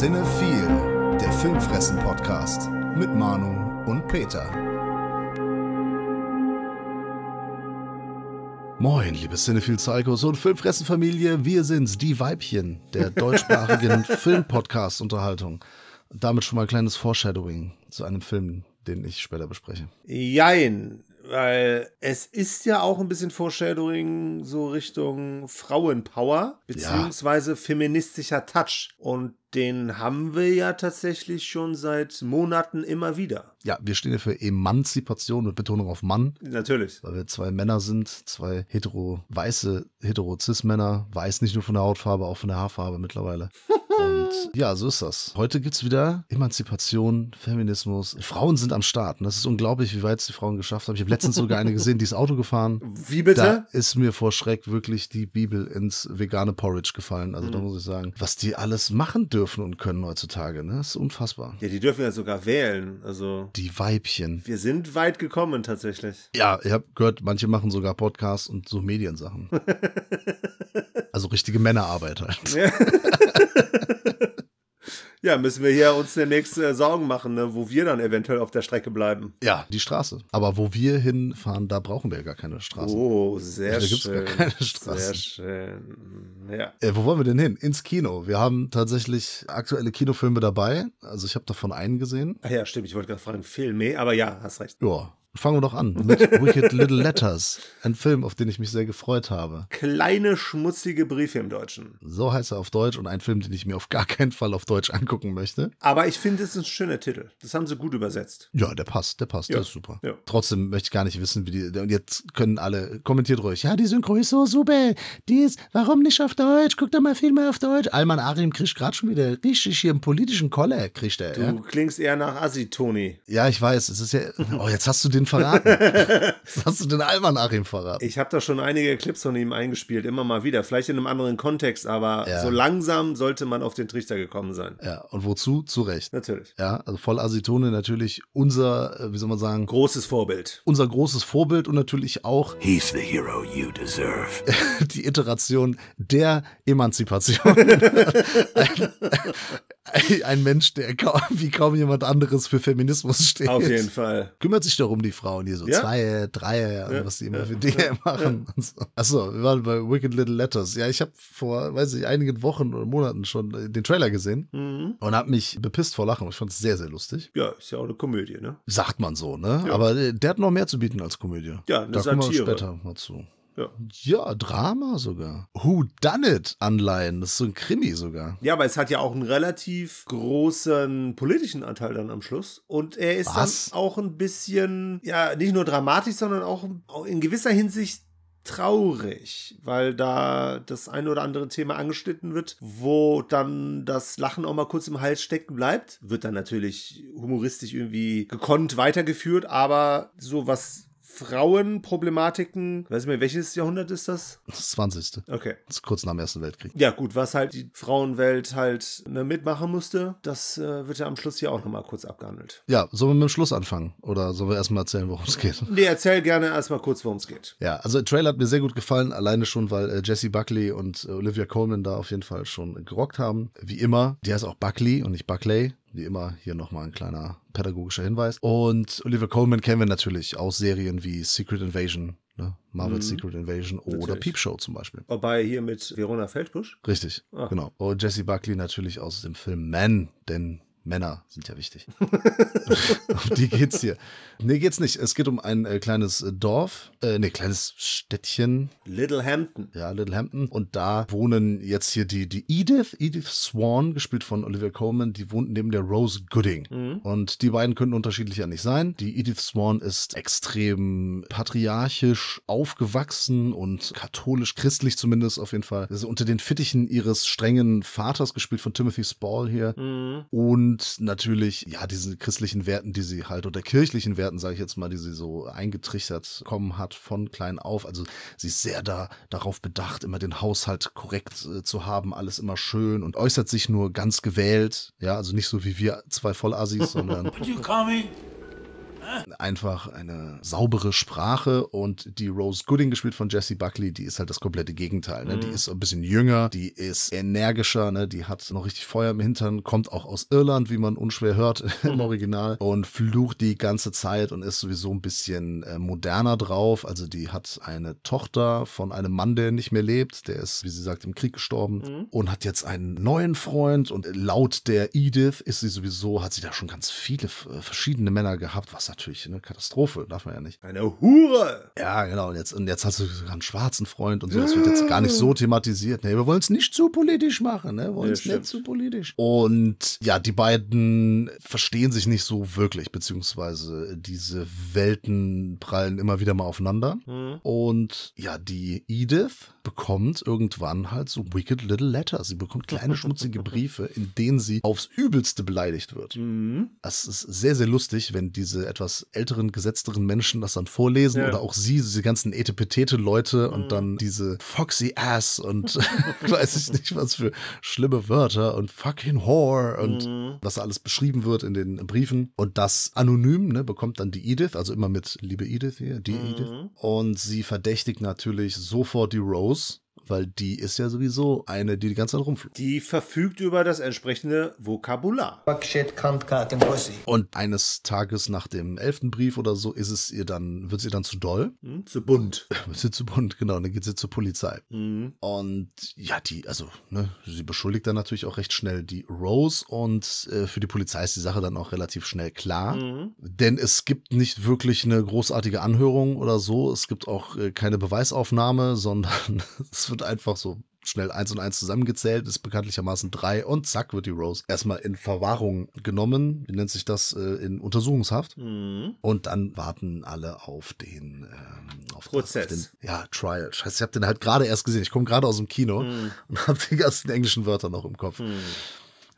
Sinne viel, der Filmfressen-Podcast mit Manu und Peter. Moin, liebe Cinephil Psychos und Filmfressen-Familie, wir sind's, die Weibchen der deutschsprachigen Film-Podcast-Unterhaltung. Damit schon mal ein kleines Foreshadowing zu einem Film, den ich später bespreche. Jein, weil es ist ja auch ein bisschen Foreshadowing so Richtung Frauenpower, beziehungsweise ja. feministischer Touch. Und den haben wir ja tatsächlich schon seit Monaten immer wieder. Ja, wir stehen ja für Emanzipation mit Betonung auf Mann. Natürlich. Weil wir zwei Männer sind, zwei hetero, weiße hetero-cis-Männer. Weiß nicht nur von der Hautfarbe, auch von der Haarfarbe mittlerweile. Und ja, so ist das. Heute gibt es wieder Emanzipation, Feminismus. Frauen sind am Start. Und ne? das ist unglaublich, wie weit es die Frauen geschafft haben. Ich habe letztens sogar eine gesehen, die ist Auto gefahren. Wie bitte? Da ist mir vor Schreck wirklich die Bibel ins vegane Porridge gefallen. Also mhm. da muss ich sagen, was die alles machen dürfen und können heutzutage, ne? Das ist unfassbar. Ja, die dürfen ja sogar wählen. Also. Die Weibchen. Wir sind weit gekommen tatsächlich. Ja, ich habe gehört, manche machen sogar Podcasts und so Mediensachen. also richtige Männerarbeit halt. Ja. Ja, müssen wir hier uns demnächst äh, Sorgen machen, ne, wo wir dann eventuell auf der Strecke bleiben. Ja, die Straße. Aber wo wir hinfahren, da brauchen wir ja gar keine Straße. Oh, sehr da gibt's schön. Da gibt es gar keine Straße. Sehr schön. Ja. Äh, wo wollen wir denn hin? Ins Kino. Wir haben tatsächlich aktuelle Kinofilme dabei. Also ich habe davon einen gesehen. Ach ja, stimmt. Ich wollte gerade fragen, Filme, aber ja, hast recht. Ja, Fangen wir doch an mit Wicked Little Letters, ein Film, auf den ich mich sehr gefreut habe. Kleine schmutzige Briefe im Deutschen. So heißt er auf Deutsch und ein Film, den ich mir auf gar keinen Fall auf Deutsch angucken möchte. Aber ich finde, es ist ein schöner Titel. Das haben sie gut übersetzt. Ja, der passt, der passt, ja. der ist super. Ja. Trotzdem möchte ich gar nicht wissen, wie die. Und jetzt können alle, kommentiert ruhig, ja, die Synchro ist so super. Die ist, warum nicht auf Deutsch? Guck doch mal viel mehr auf Deutsch. Alman Arim kriegt gerade schon wieder richtig hier im politischen Koller, kriegt er. Du ja? klingst eher nach Assi, Toni. Ja, ich weiß. Es ist ja. Oh, jetzt hast du den den verraten? Was hast du denn Almanach ihm verraten? Ich habe da schon einige Clips von ihm eingespielt, immer mal wieder. Vielleicht in einem anderen Kontext, aber ja. so langsam sollte man auf den Trichter gekommen sein. Ja, und wozu? Zu Recht. Natürlich. Ja, also voll Asitone natürlich unser, äh, wie soll man sagen? Großes Vorbild. Unser großes Vorbild und natürlich auch He's the hero you deserve. die Iteration der Emanzipation. ein, ein Mensch, der kaum, wie kaum jemand anderes für Feminismus steht. Auf jeden Fall. Kümmert sich darum, die die Frauen, hier so ja? Zweier, Dreier also ja, was die immer für Dinge machen. Ja. So. Achso, wir waren bei Wicked Little Letters. Ja, ich habe vor, weiß ich, einigen Wochen oder Monaten schon äh, den Trailer gesehen mhm. und habe mich bepisst vor Lachen. Ich fand es sehr, sehr lustig. Ja, ist ja auch eine Komödie, ne? Sagt man so, ne? Aber äh, der hat noch mehr zu bieten als Komödie. Ja, eine da Satire. Kommen wir später mal zu. Ja. ja, Drama sogar. Who Done It Anleihen, das ist so ein Krimi sogar. Ja, aber es hat ja auch einen relativ großen politischen Anteil dann am Schluss. Und er ist Was? dann auch ein bisschen, ja, nicht nur dramatisch, sondern auch in gewisser Hinsicht traurig, weil da das ein oder andere Thema angeschnitten wird, wo dann das Lachen auch mal kurz im Hals stecken bleibt. Wird dann natürlich humoristisch irgendwie gekonnt weitergeführt, aber so was Frauenproblematiken, weiß ich nicht, welches Jahrhundert ist das? Das 20. Okay. Das ist kurz nach dem Ersten Weltkrieg. Ja, gut, was halt die Frauenwelt halt ne, mitmachen musste, das äh, wird ja am Schluss hier auch nochmal kurz abgehandelt. Ja, sollen wir mit dem Schluss anfangen? Oder sollen wir erstmal erzählen, worum es geht? Nee, erzähl gerne erstmal kurz, worum es geht. Ja, also der Trailer hat mir sehr gut gefallen, alleine schon, weil äh, Jesse Buckley und äh, Olivia Coleman da auf jeden Fall schon gerockt haben. Wie immer, die heißt auch Buckley und nicht Buckley. Wie immer hier nochmal ein kleiner pädagogischer Hinweis. Und Oliver Coleman kennen wir natürlich aus Serien wie Secret Invasion, ne? Marvel's mhm. Secret Invasion oder natürlich. Peep Show zum Beispiel. Wobei hier mit Verona Feldbusch. Richtig, ah. genau. Und Jesse Buckley natürlich aus dem Film Man, denn Männer sind ja wichtig. um die geht's hier. Nee, geht's nicht. Es geht um ein äh, kleines äh, Dorf, äh, nee, kleines Städtchen. Little Hampton. Ja, Little Hampton. Und da wohnen jetzt hier die, die Edith, Edith Swan, gespielt von Olivia Coleman, die wohnt neben der Rose Gooding. Mhm. Und die beiden könnten unterschiedlicher nicht sein. Die Edith Swan ist extrem patriarchisch aufgewachsen und katholisch-christlich zumindest auf jeden Fall. Also unter den Fittichen ihres strengen Vaters, gespielt von Timothy Spall hier. Mhm. Und und natürlich, ja, diesen christlichen Werten, die sie halt, oder kirchlichen Werten, sage ich jetzt mal, die sie so eingetrichtert kommen hat von klein auf. Also sie ist sehr da, darauf bedacht, immer den Haushalt korrekt äh, zu haben, alles immer schön und äußert sich nur ganz gewählt. Ja, also nicht so wie wir zwei Vollassis, sondern. Would you call me? einfach eine saubere Sprache und die Rose Gooding gespielt von Jesse Buckley, die ist halt das komplette Gegenteil. Ne? Mhm. Die ist ein bisschen jünger, die ist energischer, ne? die hat noch richtig Feuer im Hintern, kommt auch aus Irland, wie man unschwer hört im mhm. Original und flucht die ganze Zeit und ist sowieso ein bisschen äh, moderner drauf. Also die hat eine Tochter von einem Mann, der nicht mehr lebt, der ist, wie sie sagt, im Krieg gestorben mhm. und hat jetzt einen neuen Freund und laut der Edith ist sie sowieso, hat sie da schon ganz viele äh, verschiedene Männer gehabt, was natürlich eine Katastrophe, darf man ja nicht. Eine Hure! Ja, genau. Und jetzt, und jetzt hast du sogar einen schwarzen Freund und so. Das wird jetzt gar nicht so thematisiert. Nee, wir wollen es nicht zu politisch machen, ne? Wir wollen es ja, nicht zu politisch. Und ja, die beiden verstehen sich nicht so wirklich, beziehungsweise diese Welten prallen immer wieder mal aufeinander. Mhm. Und ja, die Edith bekommt irgendwann halt so Wicked Little Letters. Sie bekommt kleine schmutzige Briefe, in denen sie aufs Übelste beleidigt wird. Mhm. Das ist sehr, sehr lustig, wenn diese etwas etwas älteren, gesetzteren Menschen das dann vorlesen ja. oder auch sie, diese ganzen Etepetete-Leute mhm. und dann diese Foxy Ass und weiß ich nicht was für schlimme Wörter und fucking Whore und mhm. was alles beschrieben wird in den Briefen. Und das anonym ne, bekommt dann die Edith, also immer mit liebe Edith hier, die mhm. Edith. Und sie verdächtigt natürlich sofort die Rose weil die ist ja sowieso eine, die die ganze Zeit rumfliegt. Die verfügt über das entsprechende Vokabular. Und eines Tages nach dem elften Brief oder so ist es ihr dann, wird sie dann zu doll. Hm, zu bunt. wird sie zu bunt, genau. Dann geht sie zur Polizei. Mhm. Und ja, die, also, ne, sie beschuldigt dann natürlich auch recht schnell die Rose und äh, für die Polizei ist die Sache dann auch relativ schnell klar. Mhm. Denn es gibt nicht wirklich eine großartige Anhörung oder so. Es gibt auch äh, keine Beweisaufnahme, sondern es wird wird einfach so schnell eins und eins zusammengezählt, ist bekanntlichermaßen drei und zack wird die Rose erstmal in Verwahrung genommen, wie nennt sich das, äh, in Untersuchungshaft. Mhm. Und dann warten alle auf den ähm, auf Prozess. Das, auf den, ja, Trial. Scheiße, ich habe den halt gerade erst gesehen. Ich komme gerade aus dem Kino mhm. und habe die ganzen englischen Wörter noch im Kopf. Mhm.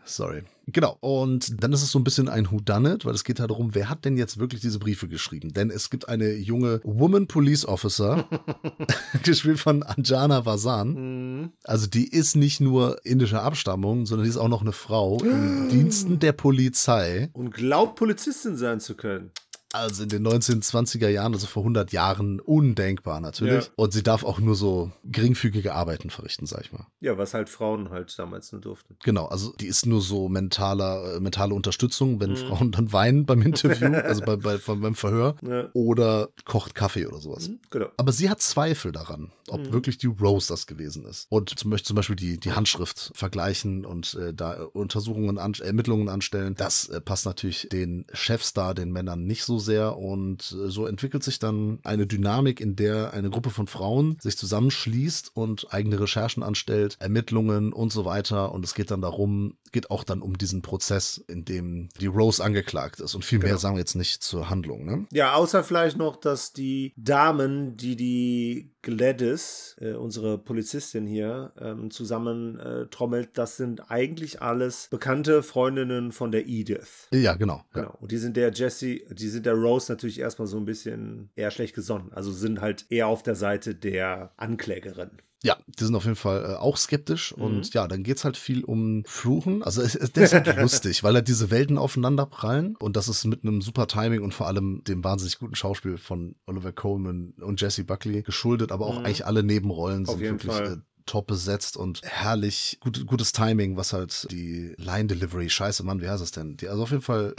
Sorry. Genau, und dann ist es so ein bisschen ein Whodunit, weil es geht halt darum, wer hat denn jetzt wirklich diese Briefe geschrieben? Denn es gibt eine junge Woman Police Officer, gespielt von Anjana Vasan. Mhm. Also die ist nicht nur indischer Abstammung, sondern die ist auch noch eine Frau in Diensten der Polizei. Und glaubt, Polizistin sein zu können also in den 1920er Jahren, also vor 100 Jahren, undenkbar natürlich. Ja. Und sie darf auch nur so geringfügige Arbeiten verrichten, sag ich mal. Ja, was halt Frauen halt damals nur durften. Genau, also die ist nur so mentaler, äh, mentale Unterstützung, wenn mhm. Frauen dann weinen beim Interview, also bei, bei, beim Verhör ja. oder kocht Kaffee oder sowas. Mhm, genau. Aber sie hat Zweifel daran, ob mhm. wirklich die Rose das gewesen ist. Und möchte zum Beispiel die, die Handschrift vergleichen und äh, da äh, Untersuchungen, an, Ermittlungen anstellen, das äh, passt natürlich den Chefstar, den Männern nicht so sehr. Und äh, so entwickelt sich dann eine Dynamik, in der eine Gruppe von Frauen sich zusammenschließt und eigene Recherchen anstellt, Ermittlungen und so weiter. Und es geht dann darum, geht auch dann um diesen Prozess, in dem die Rose angeklagt ist. Und viel genau. mehr sagen wir jetzt nicht zur Handlung. Ne? Ja, außer vielleicht noch, dass die Damen, die die Gladys, äh, unsere Polizistin hier, ähm, zusammen äh, trommelt, das sind eigentlich alles bekannte Freundinnen von der Edith. Ja, genau. Ja. Genau. Und die sind der Jesse, die sind der Rose natürlich erstmal so ein bisschen eher schlecht gesonnen. Also sind halt eher auf der Seite der Anklägerin. Ja, die sind auf jeden Fall äh, auch skeptisch mhm. und ja, dann geht's halt viel um Fluchen. Also es, es, der ist halt lustig, weil halt diese Welten aufeinander prallen und das ist mit einem super Timing und vor allem dem wahnsinnig guten Schauspiel von Oliver Coleman und Jesse Buckley geschuldet, aber auch mhm. eigentlich alle Nebenrollen sind wirklich äh, top besetzt und herrlich gut, gutes Timing, was halt die Line Delivery, scheiße Mann, wie heißt das denn? Die, also auf jeden Fall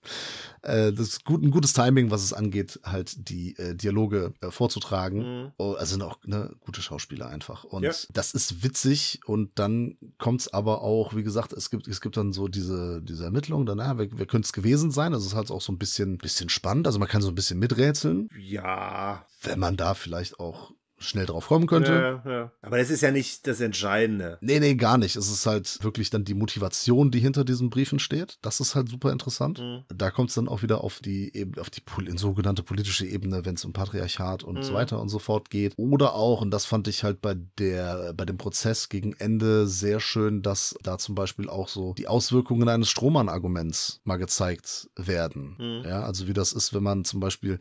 Äh, das ist gut, ein gutes Timing, was es angeht, halt die äh, Dialoge äh, vorzutragen. Mhm. Oh, also sind auch ne, gute Schauspieler einfach. Und ja. das ist witzig. Und dann kommt es aber auch, wie gesagt, es gibt, es gibt dann so diese, diese Ermittlung, dann, na, ah, wer, wer könnte es gewesen sein? Also es ist halt auch so ein bisschen, bisschen spannend. Also man kann so ein bisschen miträtseln. Ja. Wenn man da vielleicht auch schnell drauf kommen könnte. Ja, ja. Aber das ist ja nicht das Entscheidende. Nee, nee, gar nicht. Es ist halt wirklich dann die Motivation, die hinter diesen Briefen steht. Das ist halt super interessant. Mhm. Da kommt es dann auch wieder auf die, auf die sogenannte politische Ebene, wenn es um Patriarchat und mhm. so weiter und so fort geht. Oder auch, und das fand ich halt bei der, bei dem Prozess gegen Ende sehr schön, dass da zum Beispiel auch so die Auswirkungen eines Strohmann-Arguments mal gezeigt werden. Mhm. Ja, also wie das ist, wenn man zum Beispiel,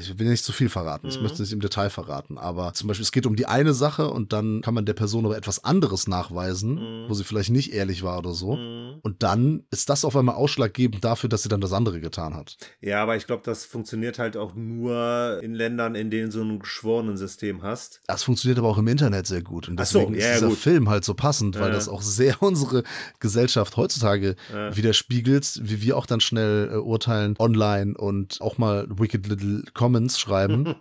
ich will nicht zu viel verraten, ich mhm. möchte es nicht im Detail verraten, aber zum Beispiel, es geht um die eine Sache und dann kann man der Person aber etwas anderes nachweisen, mhm. wo sie vielleicht nicht ehrlich war oder so. Mhm. Und dann ist das auf einmal ausschlaggebend dafür, dass sie dann das andere getan hat. Ja, aber ich glaube, das funktioniert halt auch nur in Ländern, in denen so ein geschworenen System hast. Das funktioniert aber auch im Internet sehr gut. Und deswegen so, ja, ist dieser gut. Film halt so passend, weil äh. das auch sehr unsere Gesellschaft heutzutage äh. widerspiegelt, wie wir auch dann schnell äh, urteilen online und auch mal Wicked Little Comments schreiben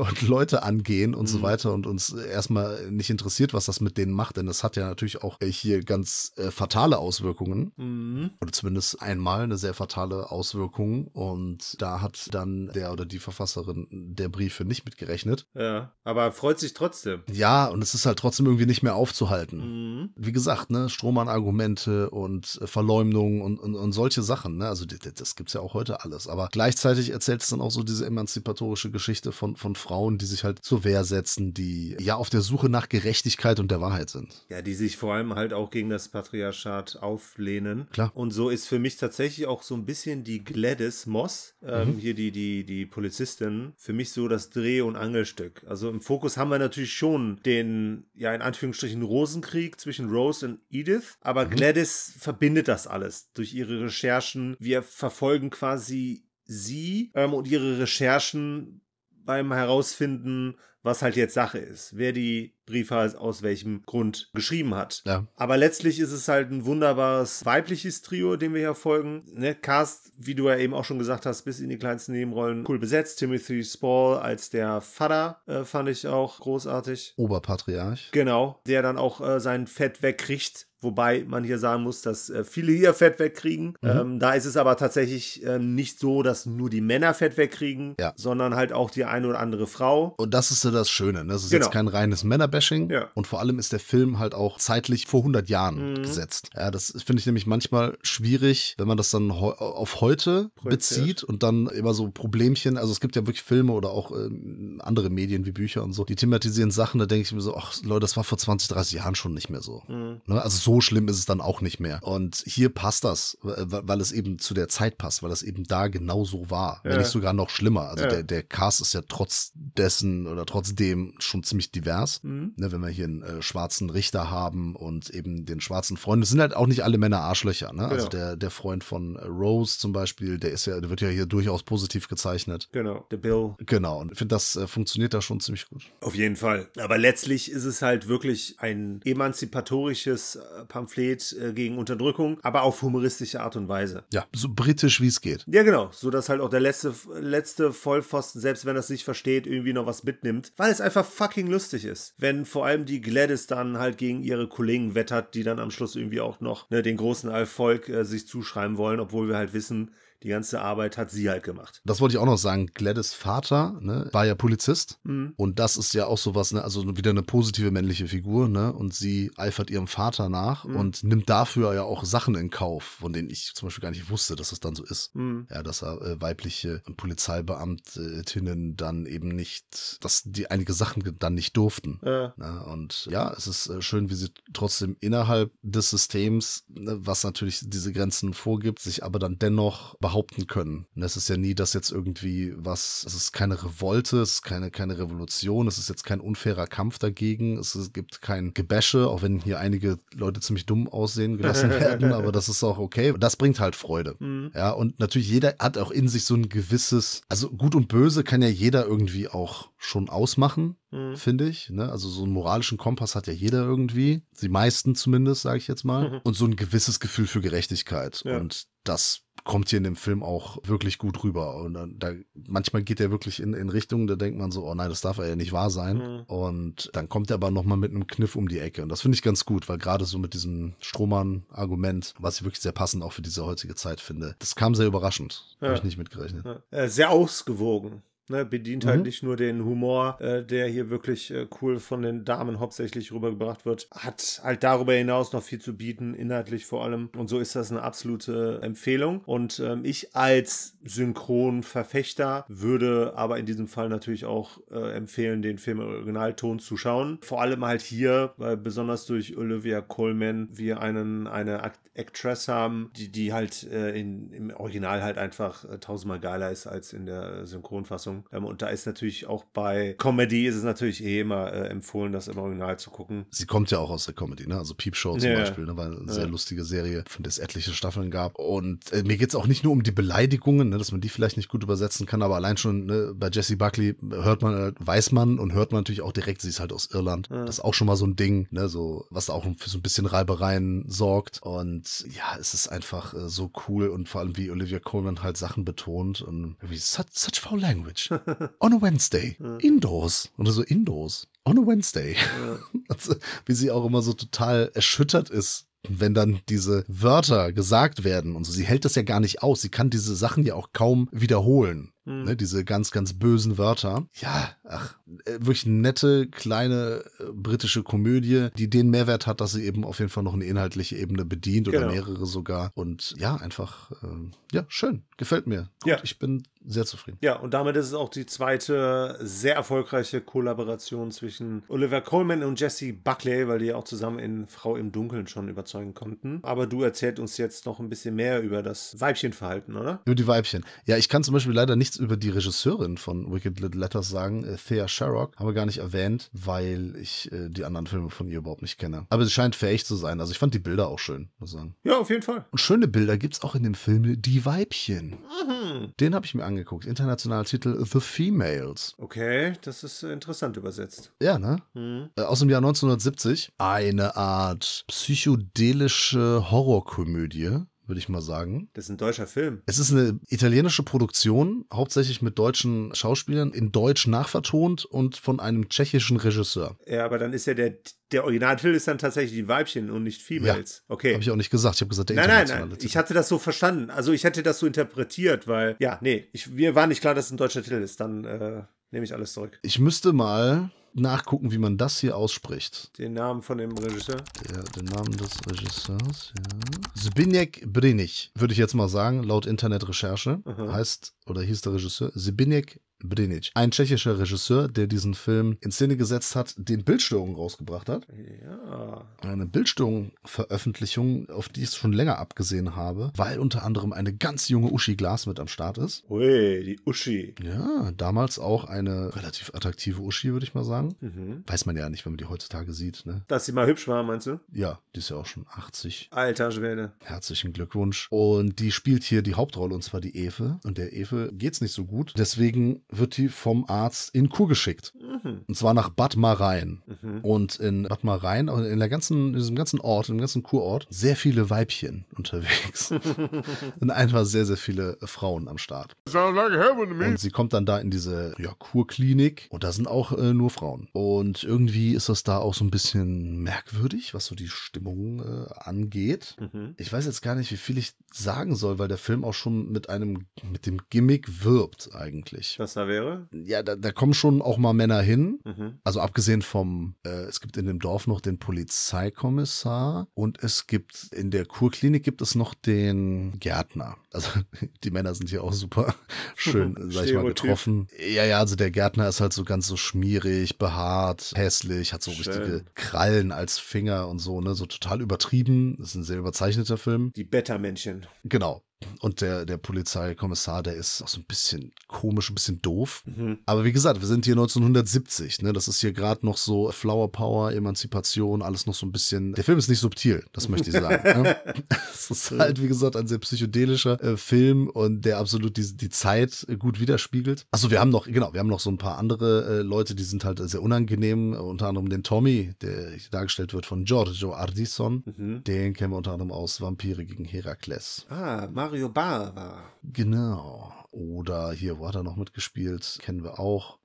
und Leute angehen sehen und mhm. so weiter und uns erstmal nicht interessiert, was das mit denen macht, denn das hat ja natürlich auch hier ganz äh, fatale Auswirkungen. Mhm. Oder zumindest einmal eine sehr fatale Auswirkung. Und da hat dann der oder die Verfasserin der Briefe nicht mitgerechnet. Ja, aber freut sich trotzdem. Ja, und es ist halt trotzdem irgendwie nicht mehr aufzuhalten. Mhm. Wie gesagt, ne, Strohmann-Argumente und äh, Verleumdungen und, und, und, solche Sachen. Ne? Also das, das gibt es ja auch heute alles. Aber gleichzeitig erzählt es dann auch so diese emanzipatorische Geschichte von, von Frauen, die sich halt zur Wehr Abwehr setzen, die ja auf der Suche nach Gerechtigkeit und der Wahrheit sind. Ja, die sich vor allem halt auch gegen das Patriarchat auflehnen. Klar. Und so ist für mich tatsächlich auch so ein bisschen die Gladys Moss, ähm, mhm. hier die, die, die Polizistin, für mich so das Dreh- und Angelstück. Also im Fokus haben wir natürlich schon den, ja, in Anführungsstrichen Rosenkrieg zwischen Rose und Edith, aber mhm. Gladys verbindet das alles durch ihre Recherchen. Wir verfolgen quasi sie ähm, und ihre Recherchen beim Herausfinden, was halt jetzt Sache ist, wer die Briefe halt aus welchem Grund geschrieben hat. Ja. Aber letztlich ist es halt ein wunderbares weibliches Trio, dem wir hier folgen. Ne? Cast, wie du ja eben auch schon gesagt hast, bis in die kleinsten Nebenrollen cool besetzt. Timothy Spall als der Vater äh, fand ich auch großartig. Oberpatriarch. Genau, der dann auch äh, sein Fett wegkriegt Wobei man hier sagen muss, dass äh, viele hier Fett wegkriegen. Mhm. Ähm, da ist es aber tatsächlich äh, nicht so, dass nur die Männer Fett wegkriegen, ja. sondern halt auch die eine oder andere Frau. Und das ist ja das Schöne. Ne? Das ist genau. jetzt kein reines Männerbashing. Ja. Und vor allem ist der Film halt auch zeitlich vor 100 Jahren mhm. gesetzt. Ja, das finde ich nämlich manchmal schwierig, wenn man das dann auf heute Projektiert. bezieht und dann immer so Problemchen. Also es gibt ja wirklich Filme oder auch ähm, andere Medien wie Bücher und so, die thematisieren Sachen. Da denke ich mir so, ach Leute, das war vor 20, 30 Jahren schon nicht mehr so. Mhm. Ne? Also so so schlimm ist es dann auch nicht mehr. Und hier passt das, weil es eben zu der Zeit passt, weil es eben da genau so war. Ja. Wenn nicht sogar noch schlimmer. Also ja. der, der Cast ist ja trotz dessen oder trotzdem schon ziemlich divers. Mhm. Ne, wenn wir hier einen äh, schwarzen Richter haben und eben den schwarzen Freund. Es sind halt auch nicht alle Männer Arschlöcher. Ne? Genau. Also der, der Freund von äh, Rose zum Beispiel, der ist ja, der wird ja hier durchaus positiv gezeichnet. Genau, der Bill. Genau, und ich finde, das äh, funktioniert da schon ziemlich gut. Auf jeden Fall. Aber letztlich ist es halt wirklich ein emanzipatorisches Pamphlet äh, gegen Unterdrückung, aber auf humoristische Art und Weise. Ja, so britisch wie es geht. Ja, genau. So dass halt auch der letzte, letzte Vollpfosten, selbst wenn er es nicht versteht, irgendwie noch was mitnimmt, weil es einfach fucking lustig ist. Wenn vor allem die Gladys dann halt gegen ihre Kollegen wettert, die dann am Schluss irgendwie auch noch ne, den großen Erfolg äh, sich zuschreiben wollen, obwohl wir halt wissen, die ganze Arbeit hat sie halt gemacht. Das wollte ich auch noch sagen. Gladys Vater ne, war ja Polizist mhm. und das ist ja auch sowas, ne, also wieder eine positive männliche Figur ne, und sie eifert ihrem Vater nach mhm. und nimmt dafür ja auch Sachen in Kauf, von denen ich zum Beispiel gar nicht wusste, dass das dann so ist. Mhm. Ja, dass er, äh, weibliche Polizeibeamtinnen dann eben nicht, dass die einige Sachen dann nicht durften. Ja. Ne, und ja, es ist äh, schön, wie sie trotzdem innerhalb des Systems, ne, was natürlich diese Grenzen vorgibt, sich aber dann dennoch behalten behaupten können. Und es ist ja nie, dass jetzt irgendwie was, es ist keine Revolte, es ist keine, keine Revolution, es ist jetzt kein unfairer Kampf dagegen, es ist, gibt kein Gebäsche, auch wenn hier einige Leute ziemlich dumm aussehen gelassen werden, aber das ist auch okay. Das bringt halt Freude. Mhm. Ja, und natürlich jeder hat auch in sich so ein gewisses, also gut und böse kann ja jeder irgendwie auch schon ausmachen, mhm. finde ich. Ne? Also so einen moralischen Kompass hat ja jeder irgendwie, die meisten zumindest, sage ich jetzt mal. Mhm. Und so ein gewisses Gefühl für Gerechtigkeit. Ja. Und das kommt hier in dem Film auch wirklich gut rüber. Und dann, da, manchmal geht er wirklich in, in Richtungen, da denkt man so, oh nein, das darf er ja nicht wahr sein. Mhm. Und dann kommt er aber nochmal mit einem Kniff um die Ecke. Und das finde ich ganz gut, weil gerade so mit diesem Strohmann-Argument, was ich wirklich sehr passend auch für diese heutige Zeit finde, das kam sehr überraschend. Ja. Habe ich nicht mitgerechnet. Ja. Äh, sehr ausgewogen. Ne, bedient halt mhm. halt nicht nur den Humor, äh, der hier wirklich äh, cool von den Damen hauptsächlich rübergebracht wird, hat halt darüber hinaus noch viel zu bieten, inhaltlich vor allem. Und so ist das eine absolute Empfehlung. Und ähm, ich als Synchronverfechter würde aber in diesem Fall natürlich auch äh, empfehlen, den Film im Originalton zu schauen. Vor allem halt hier, weil besonders durch Olivia Coleman wir einen, eine Act Actress haben, die, die halt äh, in, im Original halt einfach äh, tausendmal geiler ist als in der Synchronfassung. Ähm, und da ist natürlich auch bei Comedy ist es natürlich eh immer äh, empfohlen, das im Original zu gucken. Sie kommt ja auch aus der Comedy, ne? Also Peep Show zum ja. Beispiel, ne? war eine sehr ja. lustige Serie, von der es etliche Staffeln gab. Und äh, mir geht es auch nicht nur um die Beleidigungen, ne? dass man die vielleicht nicht gut übersetzen kann, aber allein schon ne? bei Jesse Buckley äh, hört man, äh, weiß man und hört man natürlich auch direkt, sie ist halt aus Irland. Ja. Das ist auch schon mal so ein Ding, ne? so, was auch für so ein bisschen Reibereien sorgt. Und ja, es ist einfach äh, so cool und vor allem wie Olivia Coleman halt Sachen betont und such, such foul language. Match. On a Wednesday. Ja. Indoors. Oder so Indoors. On a Wednesday. Ja. Also, wie sie auch immer so total erschüttert ist, wenn dann diese Wörter gesagt werden und so. Sie hält das ja gar nicht aus. Sie kann diese Sachen ja auch kaum wiederholen. Mhm. Ne, diese ganz, ganz bösen Wörter. Ja, ach, äh, wirklich nette, kleine äh, britische Komödie, die den Mehrwert hat, dass sie eben auf jeden Fall noch eine inhaltliche Ebene bedient oder genau. mehrere sogar. Und ja, einfach, ähm, ja, schön. Gefällt mir. Gut, ja. ich bin sehr zufrieden. Ja, und damit ist es auch die zweite sehr erfolgreiche Kollaboration zwischen Oliver Coleman und Jesse Buckley, weil die ja auch zusammen in Frau im Dunkeln schon überzeugen konnten. Aber du erzählst uns jetzt noch ein bisschen mehr über das Weibchenverhalten, oder? Über die Weibchen. Ja, ich kann zum Beispiel leider nicht nichts über die Regisseurin von Wicked Little Letters sagen, äh, Thea Sherrock, haben wir gar nicht erwähnt, weil ich äh, die anderen Filme von ihr überhaupt nicht kenne. Aber sie scheint fähig zu sein. Also ich fand die Bilder auch schön, muss ich sagen. Ja, auf jeden Fall. Und schöne Bilder gibt es auch in dem Film Die Weibchen. Mhm. Den habe ich mir angeguckt. International Titel The Females. Okay, das ist äh, interessant übersetzt. Ja, ne? Mhm. Äh, aus dem Jahr 1970. Eine Art psychedelische Horrorkomödie würde ich mal sagen. Das ist ein deutscher Film. Es ist eine italienische Produktion, hauptsächlich mit deutschen Schauspielern, in Deutsch nachvertont und von einem tschechischen Regisseur. Ja, aber dann ist ja der, der Originaltitel ist dann tatsächlich die Weibchen und nicht Females. Ja, okay. Habe ich auch nicht gesagt. Ich habe gesagt, der Nein, nein, nein. Titel. Ich hatte das so verstanden. Also ich hätte das so interpretiert, weil, ja, nee, ich, mir war nicht klar, dass es ein deutscher Titel ist. Dann äh, nehme ich alles zurück. Ich müsste mal nachgucken, wie man das hier ausspricht. Den Namen von dem Regisseur? Ja, den Namen des Regisseurs, ja. Zbigniew Brinich, würde ich jetzt mal sagen, laut Internetrecherche. Aha. Heißt, oder hieß der Regisseur, Zbigniew Brinic, ein tschechischer Regisseur, der diesen Film in Szene gesetzt hat, den Bildstörungen rausgebracht hat. Ja. Eine Bildstörung-Veröffentlichung, auf die ich schon länger abgesehen habe, weil unter anderem eine ganz junge Uschi Glas mit am Start ist. Ui, die Uschi. Ja, damals auch eine relativ attraktive Uschi, würde ich mal sagen. Mhm. Weiß man ja nicht, wenn man die heutzutage sieht. Ne? Dass sie mal hübsch war, meinst du? Ja, die ist ja auch schon 80. Alter Schwede. Herzlichen Glückwunsch. Und die spielt hier die Hauptrolle, und zwar die Efe. Und der Efe geht's nicht so gut. Deswegen wird die vom Arzt in Kur geschickt. Mhm. Und zwar nach Bad Marein. Mhm. Und in Bad Marein, in, der ganzen, in diesem ganzen Ort, im ganzen Kurort, sehr viele Weibchen unterwegs. und einfach sehr, sehr viele Frauen am Start. Und sie kommt dann da in diese ja, Kurklinik und da sind auch äh, nur Frauen. Und irgendwie ist das da auch so ein bisschen merkwürdig, was so die Stimmung äh, angeht. Mhm. Ich weiß jetzt gar nicht, wie viel ich sagen soll, weil der Film auch schon mit einem, mit dem Gimmick wirbt eigentlich. Das besser wäre? Ja, da, da kommen schon auch mal Männer hin. Mhm. Also abgesehen vom, äh, es gibt in dem Dorf noch den Polizeikommissar und es gibt in der Kurklinik gibt es noch den Gärtner. Also die Männer sind hier auch super schön, sag ich mal, getroffen. Ja, ja, also der Gärtner ist halt so ganz so schmierig, behaart, hässlich, hat so schön. richtige Krallen als Finger und so, ne? So total übertrieben. Das ist ein sehr überzeichneter Film. Die Beta-Männchen. Genau. Und der, der Polizeikommissar, der ist auch so ein bisschen komisch, ein bisschen doof. Mhm. Aber wie gesagt, wir sind hier 1970, ne? Das ist hier gerade noch so Flower Power, Emanzipation, alles noch so ein bisschen. Der Film ist nicht subtil, das möchte ich sagen. ne? Es ist halt, wie gesagt, ein sehr psychedelischer äh, Film und der absolut die, die Zeit äh, gut widerspiegelt. Also wir haben noch, genau, wir haben noch so ein paar andere äh, Leute, die sind halt sehr unangenehm. Äh, unter anderem den Tommy, der dargestellt wird von Giorgio Ardison. Mhm. Den kennen wir unter anderem aus Vampire gegen Herakles. Ah, Mario Mario Bar war. Genau. Oder hier, wo hat er noch mitgespielt? Kennen wir auch.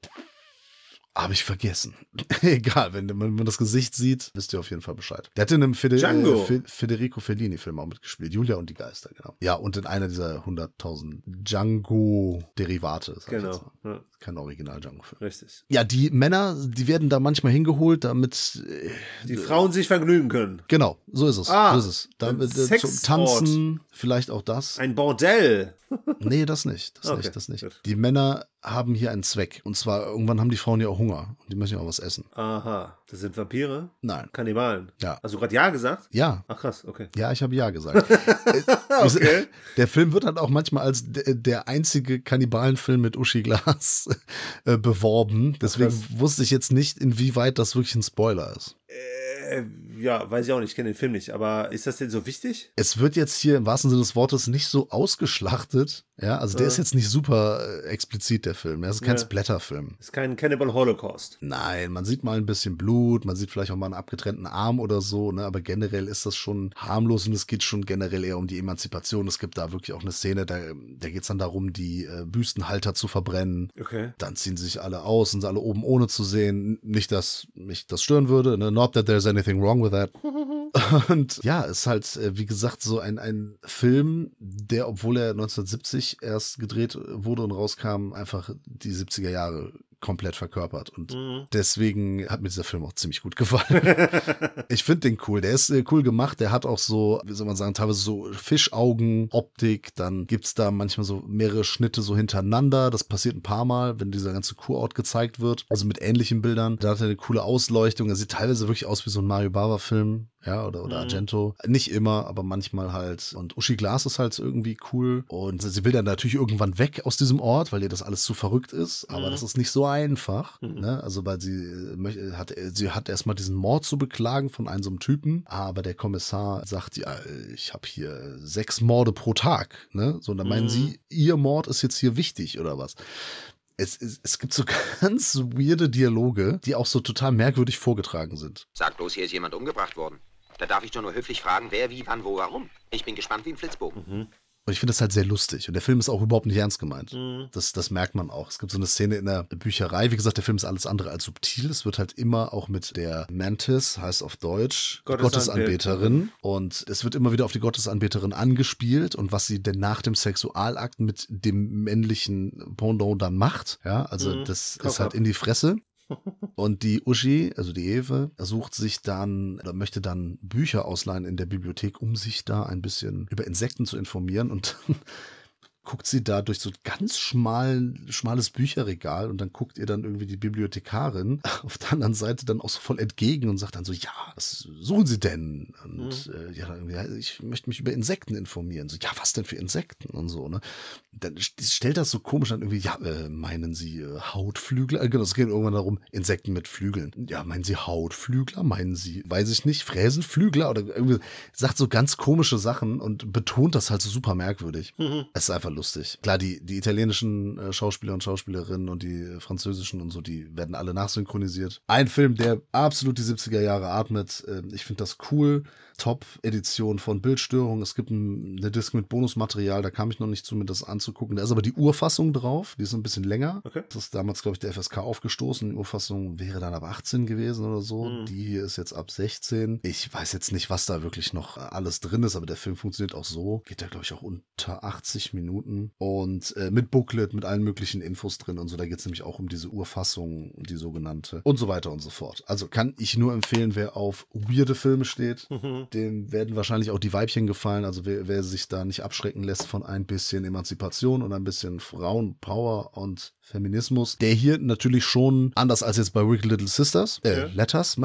Habe ich vergessen. Egal, wenn man das Gesicht sieht, wisst ihr auf jeden Fall Bescheid. Der hat in einem Fede äh, Federico Fellini-Film auch mitgespielt. Julia und die Geister, genau. Ja, und in einer dieser 100.000 Django-Derivate. Genau. Ja kein Original Jungle-Film. Richtig. Ja, die Männer, die werden da manchmal hingeholt, damit äh, die Frauen sich vergnügen können. Genau, so ist es. Ah, so ist es. Damit, äh, zum Tanzen, vielleicht auch das. Ein Bordell. nee, das nicht. Das okay, nicht, das nicht. Gut. Die Männer haben hier einen Zweck. Und zwar, irgendwann haben die Frauen ja auch Hunger. Und die möchten ja auch was essen. Aha. Das sind Vampire? Nein. Kannibalen? Ja. Hast du gerade Ja gesagt? Ja. Ach krass, okay. Ja, ich habe Ja gesagt. Äh, äh, okay. Der Film wird halt auch manchmal als der einzige Kannibalenfilm mit Uschi Glas Äh, beworben. Deswegen das, wusste ich jetzt nicht, inwieweit das wirklich ein Spoiler ist. Äh, ja, weiß ich auch nicht, ich kenne den Film nicht, aber ist das denn so wichtig? Es wird jetzt hier im wahrsten Sinne des Wortes nicht so ausgeschlachtet. Ja, also der äh. ist jetzt nicht super äh, explizit, der Film. Es ist kein ja. Splatterfilm. Ist kein Cannibal Holocaust. Nein, man sieht mal ein bisschen Blut, man sieht vielleicht auch mal einen abgetrennten Arm oder so, ne? aber generell ist das schon harmlos und es geht schon generell eher um die Emanzipation. Es gibt da wirklich auch eine Szene, da, da geht es dann darum, die äh, Büstenhalter zu verbrennen. Okay. Dann ziehen sich alle aus und sind alle oben ohne zu sehen. Nicht, dass mich das stören würde. Ne? Not that there's anything wrong with with that. Und ja, ist halt, äh, wie gesagt, so ein, ein Film, der, obwohl er 1970 erst gedreht äh, wurde und rauskam, einfach die 70er Jahre komplett verkörpert. Und mhm. deswegen hat mir dieser Film auch ziemlich gut gefallen. ich finde den cool. Der ist äh, cool gemacht. Der hat auch so, wie soll man sagen, teilweise so Fischaugen-Optik. Dann gibt es da manchmal so mehrere Schnitte so hintereinander. Das passiert ein paar Mal, wenn dieser ganze Kurort gezeigt wird. Also mit ähnlichen Bildern. Da hat er eine coole Ausleuchtung. Er sieht teilweise wirklich aus wie so ein Mario Bava-Film ja, oder, oder mhm. Argento. Nicht immer, aber manchmal halt. Und Uschi Glas ist halt irgendwie cool. Und sie will dann natürlich irgendwann weg aus diesem Ort, weil ihr das alles zu verrückt ist. Aber mhm. das ist nicht so einfach. Mhm. Ne? Also, weil sie äh, äh, hat, äh, sie hat erstmal diesen Mord zu beklagen von einem so einem Typen. Aber der Kommissar sagt, ja, ich habe hier sechs Morde pro Tag. Ne? So, und dann meinen sie, mhm. ihr Mord ist jetzt hier wichtig oder was. Es, es, es, gibt so ganz weirde Dialoge, die auch so total merkwürdig vorgetragen sind. Sag bloß, hier ist jemand umgebracht worden. Da darf ich doch nur höflich fragen, wer, wie, wann, wo, warum. Ich bin gespannt wie ein Flitzbogen. Mhm. Und ich finde das halt sehr lustig. Und der Film ist auch überhaupt nicht ernst gemeint. Mhm. Das, das merkt man auch. Es gibt so eine Szene in der Bücherei. Wie gesagt, der Film ist alles andere als subtil. Es wird halt immer auch mit der Mantis, heißt auf Deutsch, Gottesanbeterin. Gottesanbeterin. Und es wird immer wieder auf die Gottesanbeterin angespielt und was sie denn nach dem Sexualakt mit dem männlichen Pendant dann macht. Ja, also mhm. das Koch ist halt ab. in die Fresse. Und die Uschi, also die Ewe, sucht sich dann oder möchte dann Bücher ausleihen in der Bibliothek, um sich da ein bisschen über Insekten zu informieren. Und guckt sie da durch so ganz schmalen, schmales Bücherregal und dann guckt ihr dann irgendwie die Bibliothekarin auf der anderen Seite dann auch so voll entgegen und sagt dann so, ja, was suchen Sie denn? Und mhm. äh, ja, ich möchte mich über Insekten informieren. So, ja, was denn für Insekten und so, ne? Dann stellt das so komisch an, irgendwie, ja, äh, meinen Sie äh, Hautflügel? Äh, genau, es geht irgendwann darum, Insekten mit Flügeln. Ja, meinen Sie Hautflügler? Meinen Sie, weiß ich nicht, Fräsenflügler? Oder irgendwie sagt so ganz komische Sachen und betont das halt so super merkwürdig. Mhm. Es ist einfach lustig. Klar, die, die italienischen äh, Schauspieler und Schauspielerinnen und die französischen und so, die werden alle nachsynchronisiert. Ein Film, der absolut die 70er Jahre atmet. Ähm, ich finde das cool. Top-Edition von Bildstörung. Es gibt eine Disc mit Bonusmaterial, da kam ich noch nicht zu, mir das anzugucken. Da ist aber die Urfassung drauf, die ist ein bisschen länger. Okay. Das ist damals, glaube ich, der FSK aufgestoßen. Die Urfassung wäre dann ab 18 gewesen oder so. Mhm. Die hier ist jetzt ab 16. Ich weiß jetzt nicht, was da wirklich noch alles drin ist, aber der Film funktioniert auch so. Geht da, glaube ich, auch unter 80 Minuten. Und äh, mit Booklet, mit allen möglichen Infos drin und so. Da geht es nämlich auch um diese Urfassung, die sogenannte und so weiter und so fort. Also kann ich nur empfehlen, wer auf weirde Filme steht. Mhm dem werden wahrscheinlich auch die Weibchen gefallen. Also wer, wer, sich da nicht abschrecken lässt von ein bisschen Emanzipation und ein bisschen Frauenpower und Feminismus, der hier natürlich schon, anders als jetzt bei Wicked Little Sisters, äh, ja. Letters,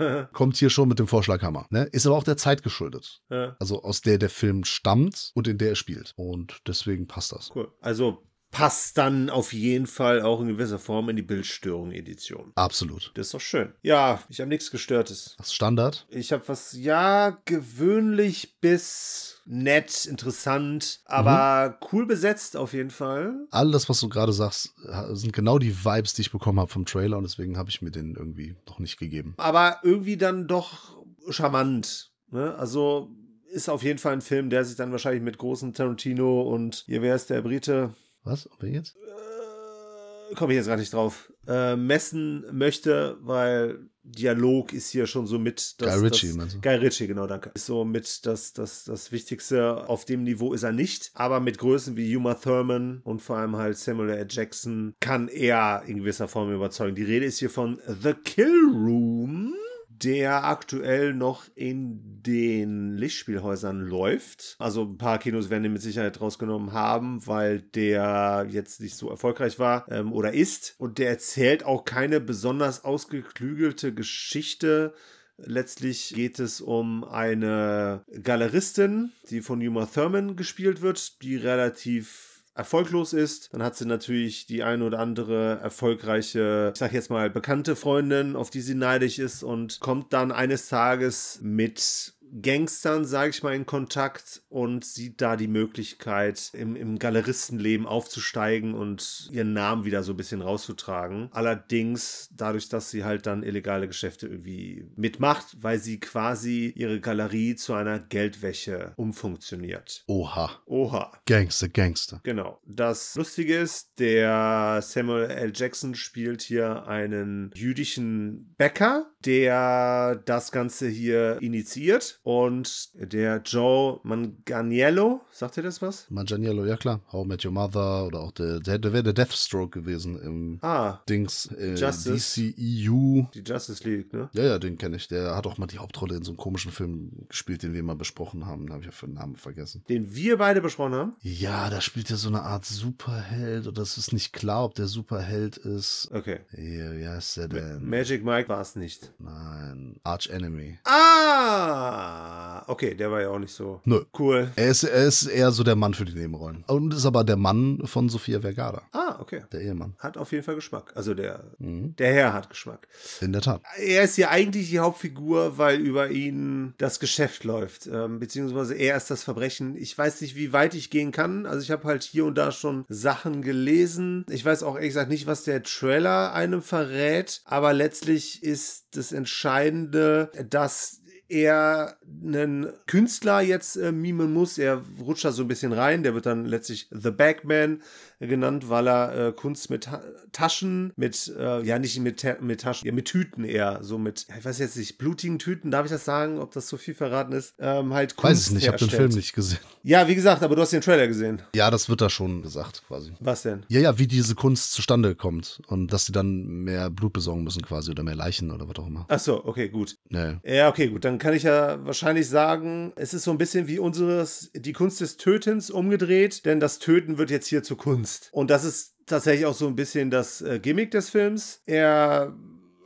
ja. kommt hier schon mit dem Vorschlaghammer. Ne? Ist aber auch der Zeit geschuldet. Also aus der der Film stammt und in der er spielt. Und deswegen passt das. Cool. Also passt dann auf jeden Fall auch in gewisser Form in die Bildstörung-Edition. Absolut. Das ist doch schön. Ja, ich habe nichts Gestörtes. Was Standard? Ich habe was, ja, gewöhnlich bis nett, interessant, aber mhm. cool besetzt auf jeden Fall. Alles, was du gerade sagst, sind genau die Vibes, die ich bekommen habe vom Trailer und deswegen habe ich mir den irgendwie noch nicht gegeben. Aber irgendwie dann doch charmant. Ne? Also ist auf jeden Fall ein Film, der sich dann wahrscheinlich mit großen Tarantino und ihr wäre es der Brite was? Ob ich jetzt? Äh, Komme ich jetzt gar nicht drauf. Äh, messen möchte, weil Dialog ist hier schon so mit das. Guy Ritchie, das, meinst du? Guy Ritchie, genau, danke. Ist so mit das, das, das Wichtigste. Auf dem Niveau ist er nicht, aber mit Größen wie Uma Thurman und vor allem halt Samuel L. Jackson kann er in gewisser Form überzeugen. Die Rede ist hier von The Kill Room der aktuell noch in den Lichtspielhäusern läuft. Also ein paar Kinos werden den mit Sicherheit rausgenommen haben, weil der jetzt nicht so erfolgreich war ähm, oder ist. Und der erzählt auch keine besonders ausgeklügelte Geschichte. Letztlich geht es um eine Galeristin, die von Uma Thurman gespielt wird, die relativ erfolglos ist. Dann hat sie natürlich die ein oder andere erfolgreiche, ich sag jetzt mal, bekannte Freundin, auf die sie neidisch ist und kommt dann eines Tages mit Gangstern, sage ich mal, in Kontakt und sieht da die Möglichkeit, im, im Galeristenleben aufzusteigen und ihren Namen wieder so ein bisschen rauszutragen. Allerdings dadurch, dass sie halt dann illegale Geschäfte irgendwie mitmacht, weil sie quasi ihre Galerie zu einer Geldwäsche umfunktioniert. Oha. Oha. Gangster, Gangster. Genau. Das Lustige ist, der Samuel L. Jackson spielt hier einen jüdischen Bäcker, der das Ganze hier initiiert und der Joe Manganiello, sagt ihr das was? Manganiello, ja klar. How Met Your Mother oder auch der, der, der wäre der Deathstroke gewesen im ah, Dings äh, Justice. DCEU. Die Justice League, ne? Ja, ja, den kenne ich. Der hat auch mal die Hauptrolle in so einem komischen Film gespielt, den wir mal besprochen haben. Da habe ich ja für den Namen vergessen. Den wir beide besprochen haben? Ja, da spielt er so eine Art Superheld oder es ist nicht klar, ob der Superheld ist. Okay. Ja, wie heißt der denn? Magic Mike war es nicht. Nein. Arch Enemy. Ah! Ah, okay, der war ja auch nicht so Nö. cool. Er ist, er ist eher so der Mann für die Nebenrollen. Und ist aber der Mann von Sophia Vergara. Ah, okay. Der Ehemann. Hat auf jeden Fall Geschmack. Also der, mhm. der Herr hat Geschmack. In der Tat. Er ist ja eigentlich die Hauptfigur, weil über ihn das Geschäft läuft. Ähm, beziehungsweise er ist das Verbrechen. Ich weiß nicht, wie weit ich gehen kann. Also ich habe halt hier und da schon Sachen gelesen. Ich weiß auch ehrlich gesagt nicht, was der Trailer einem verrät. Aber letztlich ist das Entscheidende, dass er einen Künstler jetzt äh, mimen muss. Er rutscht da so ein bisschen rein, der wird dann letztlich The Bagman, genannt, weil er äh, Kunst mit Ta Taschen, mit, äh, ja nicht mit, mit Taschen, ja, mit Tüten eher, so mit, ich weiß jetzt nicht, blutigen Tüten, darf ich das sagen, ob das so viel verraten ist, ähm, halt Kunst Weiß ich nicht, ich habe den Film nicht gesehen. Ja, wie gesagt, aber du hast den Trailer gesehen. Ja, das wird da schon gesagt quasi. Was denn? Ja, ja, wie diese Kunst zustande kommt und dass sie dann mehr Blut besorgen müssen quasi oder mehr Leichen oder was auch immer. Ach so, okay, gut. Nee. Ja, okay, gut, dann kann ich ja wahrscheinlich sagen, es ist so ein bisschen wie unseres, die Kunst des Tötens umgedreht, denn das Töten wird jetzt hier zur Kunst. Angst. Und das ist tatsächlich auch so ein bisschen das äh, Gimmick des Films. Er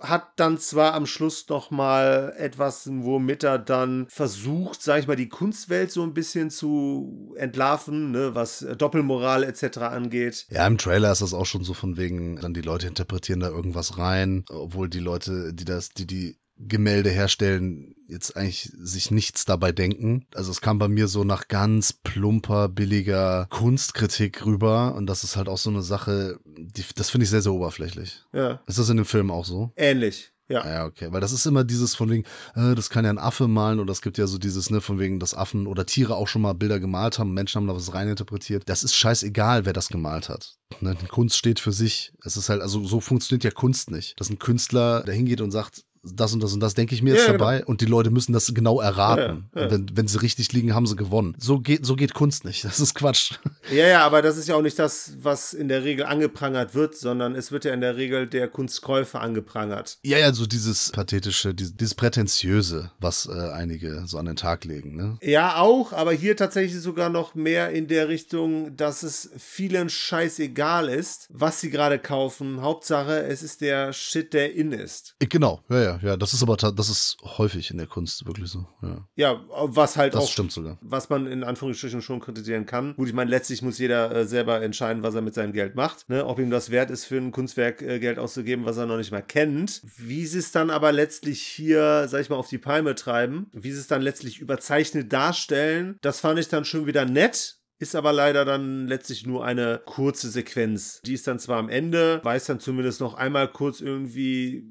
hat dann zwar am Schluss noch mal etwas, womit er dann versucht, sag ich mal, die Kunstwelt so ein bisschen zu entlarven, ne, was äh, Doppelmoral etc. angeht. Ja, im Trailer ist das auch schon so von wegen, dann die Leute interpretieren da irgendwas rein, obwohl die Leute, die das, die die Gemälde herstellen jetzt eigentlich sich nichts dabei denken. Also es kam bei mir so nach ganz plumper, billiger Kunstkritik rüber und das ist halt auch so eine Sache, die, das finde ich sehr, sehr oberflächlich. Ja. Ist das in dem Film auch so? Ähnlich. Ja. Ah, ja, okay. Weil das ist immer dieses von wegen, äh, das kann ja ein Affe malen oder es gibt ja so dieses, ne, von wegen, dass Affen oder Tiere auch schon mal Bilder gemalt haben, Menschen haben da was reininterpretiert. Das ist scheißegal, wer das gemalt hat. Ne? Kunst steht für sich. Es ist halt, also so funktioniert ja Kunst nicht. Dass ein Künstler dahingeht und sagt, das und das und das denke ich mir jetzt ja, genau. dabei genau. und die Leute müssen das genau erraten. Ja, ja. Wenn, wenn sie richtig liegen, haben sie gewonnen. So geht, so geht Kunst nicht. Das ist Quatsch. Ja, ja, aber das ist ja auch nicht das, was in der Regel angeprangert wird, sondern es wird ja in der Regel der Kunstkäufer angeprangert. Ja, ja, so dieses pathetische, dieses, dieses prätentiöse, was äh, einige so an den Tag legen. Ne? Ja, auch, aber hier tatsächlich sogar noch mehr in der Richtung, dass es vielen scheißegal ist, was sie gerade kaufen. Hauptsache, es ist der Shit, der in ist. Genau, ja, ja ja, das ist aber das ist häufig in der Kunst wirklich so. Ja, ja was halt das auch stimmt sogar. was man in Anführungsstrichen schon kritisieren kann. Gut, ich meine, letztlich muss jeder äh, selber entscheiden, was er mit seinem Geld macht, ne? ob ihm das wert ist, für ein Kunstwerk äh, Geld auszugeben, was er noch nicht mal kennt. Wie sie es dann aber letztlich hier, sag ich mal, auf die Palme treiben, wie sie es dann letztlich überzeichnet darstellen, das fand ich dann schon wieder nett, ist aber leider dann letztlich nur eine kurze Sequenz. Die ist dann zwar am Ende, weiß dann zumindest noch einmal kurz irgendwie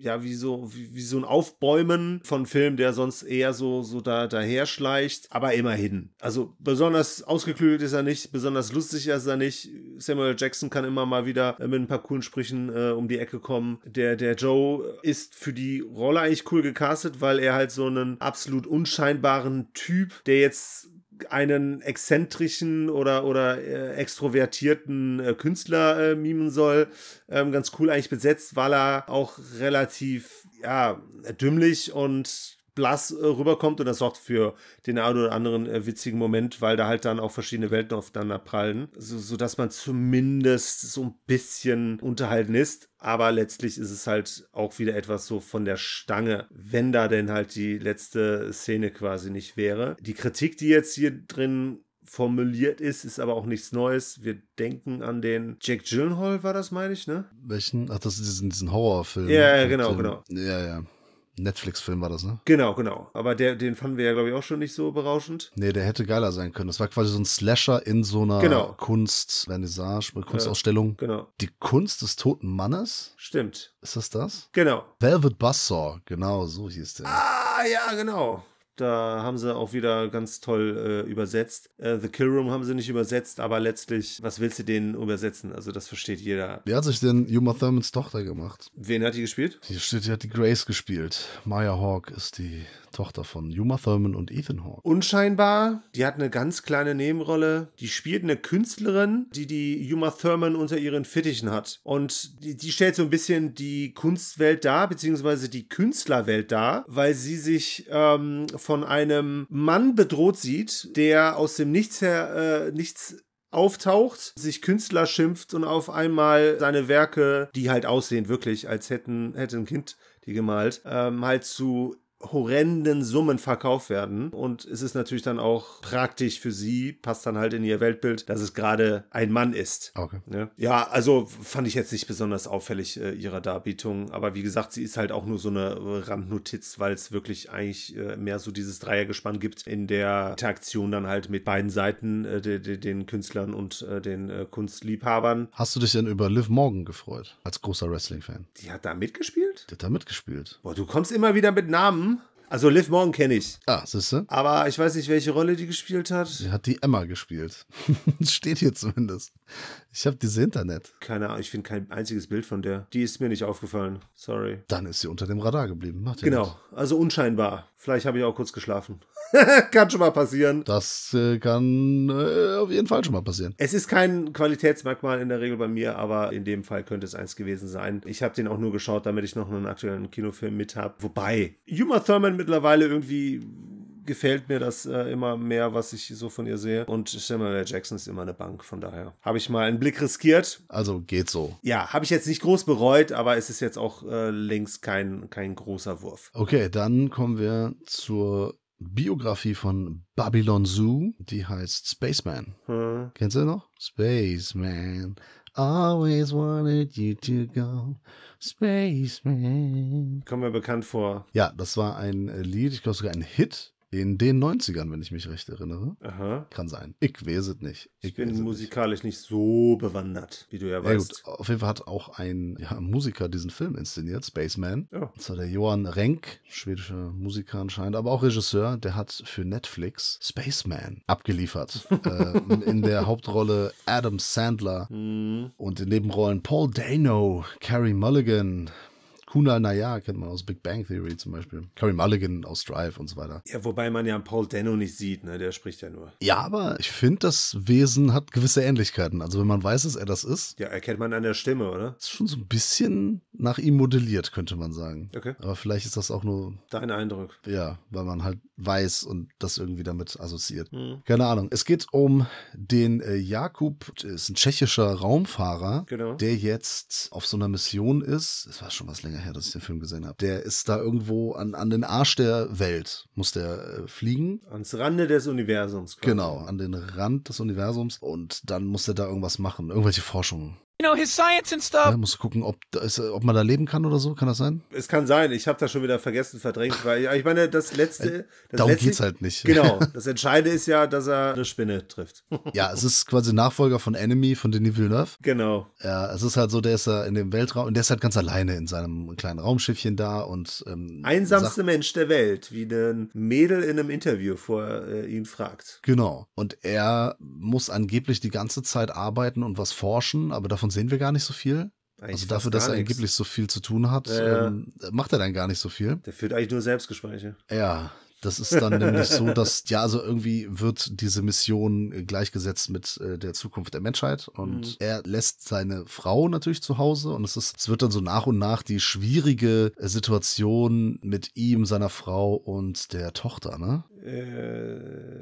ja, wie so, wie, wie, so ein Aufbäumen von Film, der sonst eher so, so da, daher schleicht. Aber immerhin. Also besonders ausgeklügelt ist er nicht, besonders lustig ist er nicht. Samuel Jackson kann immer mal wieder äh, mit ein paar coolen Sprüchen äh, um die Ecke kommen. Der, der Joe ist für die Rolle eigentlich cool gecastet, weil er halt so einen absolut unscheinbaren Typ, der jetzt einen exzentrischen oder, oder äh, extrovertierten äh, Künstler äh, mimen soll. Ähm, ganz cool eigentlich besetzt, weil er auch relativ ja, dümmlich und blass äh, rüberkommt und das sorgt für den einen oder anderen äh, witzigen Moment, weil da halt dann auch verschiedene Welten aufeinander prallen, so, sodass man zumindest so ein bisschen unterhalten ist. Aber letztlich ist es halt auch wieder etwas so von der Stange, wenn da denn halt die letzte Szene quasi nicht wäre. Die Kritik, die jetzt hier drin formuliert ist, ist aber auch nichts Neues. Wir denken an den Jack Gyllenhaal, war das, meine ich, ne? Welchen? Ach, das ist diesen, diesen Horrorfilm. Ja, ja genau, Film. genau. Ja, ja. Netflix-Film war das, ne? Genau, genau. Aber der, den fanden wir ja, glaube ich, auch schon nicht so berauschend. Nee, der hätte geiler sein können. Das war quasi so ein Slasher in so einer genau. Kunst, Vernissage, Kunstausstellung. Ja, genau. Die Kunst des toten Mannes? Stimmt. Ist das das? Genau. Velvet Buzzsaw, genau, so hieß der. Ah, ja, genau da haben sie auch wieder ganz toll äh, übersetzt. Äh, The Kill Room haben sie nicht übersetzt, aber letztlich, was willst du denen übersetzen? Also das versteht jeder. Wer hat sich denn Uma Thurmans Tochter gemacht? Wen hat die gespielt? Hier steht, die hat die Grace gespielt. Maya Hawke ist die Tochter von Uma Thurman und Ethan Hawke. Unscheinbar, die hat eine ganz kleine Nebenrolle. Die spielt eine Künstlerin, die die Uma Thurman unter ihren Fittichen hat. Und die, die stellt so ein bisschen die Kunstwelt dar, beziehungsweise die Künstlerwelt dar, weil sie sich ähm, von einem Mann bedroht sieht, der aus dem Nichts her äh, nichts auftaucht, sich Künstler schimpft und auf einmal seine Werke, die halt aussehen wirklich, als hätten, hätte ein Kind die gemalt, ähm, halt zu horrenden Summen verkauft werden. Und es ist natürlich dann auch praktisch für sie, passt dann halt in ihr Weltbild, dass es gerade ein Mann ist. Okay. Ne? Ja, also fand ich jetzt nicht besonders auffällig äh, ihrer Darbietung. Aber wie gesagt, sie ist halt auch nur so eine Randnotiz, weil es wirklich eigentlich äh, mehr so dieses Dreiergespann gibt in der Interaktion dann halt mit beiden Seiten, äh, de, de, den Künstlern und äh, den äh, Kunstliebhabern. Hast du dich denn über Liv Morgan gefreut, als großer Wrestling-Fan? Die hat da mitgespielt? Die hat da mitgespielt. Boah, du kommst immer wieder mit Namen. Also Liv Morgan kenne ich. Ah, siehst du? Aber ich weiß nicht, welche Rolle die gespielt hat. Sie hat die Emma gespielt. Steht hier zumindest. Ich habe diese Internet. Keine Ahnung, ich finde kein einziges Bild von der. Die ist mir nicht aufgefallen. Sorry. Dann ist sie unter dem Radar geblieben. Macht genau, nicht. also unscheinbar. Vielleicht habe ich auch kurz geschlafen. kann schon mal passieren. Das äh, kann äh, auf jeden Fall schon mal passieren. Es ist kein Qualitätsmerkmal in der Regel bei mir, aber in dem Fall könnte es eins gewesen sein. Ich habe den auch nur geschaut, damit ich noch einen aktuellen Kinofilm mit habe. Wobei, Uma Thurman mittlerweile irgendwie gefällt mir das äh, immer mehr, was ich so von ihr sehe. Und Samuel L. Jackson ist immer eine Bank, von daher habe ich mal einen Blick riskiert. Also geht so. Ja, habe ich jetzt nicht groß bereut, aber es ist jetzt auch äh, links kein, kein großer Wurf. Okay, dann kommen wir zur Biografie von Babylon Zoo, die heißt Spaceman. Hm. Kennst du noch? Spaceman, always wanted you to go. Spaceman. Kommen wir bekannt vor. Ja, das war ein äh, Lied, ich glaube sogar ein Hit in den 90ern, wenn ich mich recht erinnere. Aha. Kann sein. Ich weiß es nicht. Ich, ich bin musikalisch nicht. nicht. so bewandert, wie du ja weißt. Ja, gut. Auf jeden Fall hat auch ein ja, Musiker diesen Film inszeniert, Spaceman. Ja. Das war der Johann Renk, schwedischer Musiker anscheinend, aber auch Regisseur. Der hat für Netflix Spaceman abgeliefert. äh, in der Hauptrolle Adam Sandler mhm. und in Nebenrollen Paul Dano, Carrie Mulligan, Kunal Nayar kennt man aus Big Bang Theory zum Beispiel. Carrie Mulligan aus Drive und so weiter. Ja, wobei man ja Paul Denno nicht sieht, ne? Der spricht ja nur. Ja, aber ich finde, das Wesen hat gewisse Ähnlichkeiten. Also wenn man weiß, dass er das ist. Ja, erkennt man an der Stimme, oder? Ist schon so ein bisschen nach ihm modelliert, könnte man sagen. Okay. Aber vielleicht ist das auch nur. Dein Eindruck. Ja, weil man halt weiß und das irgendwie damit assoziiert. Hm. Keine Ahnung. Es geht um den äh, Jakub, ist ein tschechischer Raumfahrer, genau. der jetzt auf so einer Mission ist. Das war schon was länger Jahr her, dass ich den Film gesehen habe. Der ist da irgendwo an, an den Arsch der Welt, muss der äh, fliegen. Ans Rande des Universums. Quasi. Genau, an den Rand des Universums. Und dann muss er da irgendwas machen, irgendwelche Forschungen you know, his science and stuff. Ja, musst gucken, ob, ob man da leben kann oder so, kann das sein? Es kann sein, ich habe das schon wieder vergessen, verdrängt, weil ich, ich meine, das letzte. Äh, das Darum geht geht's halt nicht. Genau, das Entscheidende ist ja, dass er eine Spinne trifft. Ja, es ist quasi Nachfolger von Enemy, von Denis Villeneuve. Genau. Ja, es ist halt so, der ist da in dem Weltraum und der ist halt ganz alleine in seinem kleinen Raumschiffchen da und. Ähm, Einsamste Mensch der Welt, wie ein Mädel in einem Interview vor äh, ihn fragt. Genau. Und er muss angeblich die ganze Zeit arbeiten und was forschen, aber davon davon sehen wir gar nicht so viel. Eigentlich also dafür, dass er nichts. angeblich so viel zu tun hat, ja, ähm, macht er dann gar nicht so viel. Der führt eigentlich nur Selbstgespräche. Ja, das ist dann nämlich so, dass, ja, also irgendwie wird diese Mission äh, gleichgesetzt mit äh, der Zukunft der Menschheit und mhm. er lässt seine Frau natürlich zu Hause und es ist, es wird dann so nach und nach die schwierige Situation mit ihm, seiner Frau und der Tochter, ne? Äh,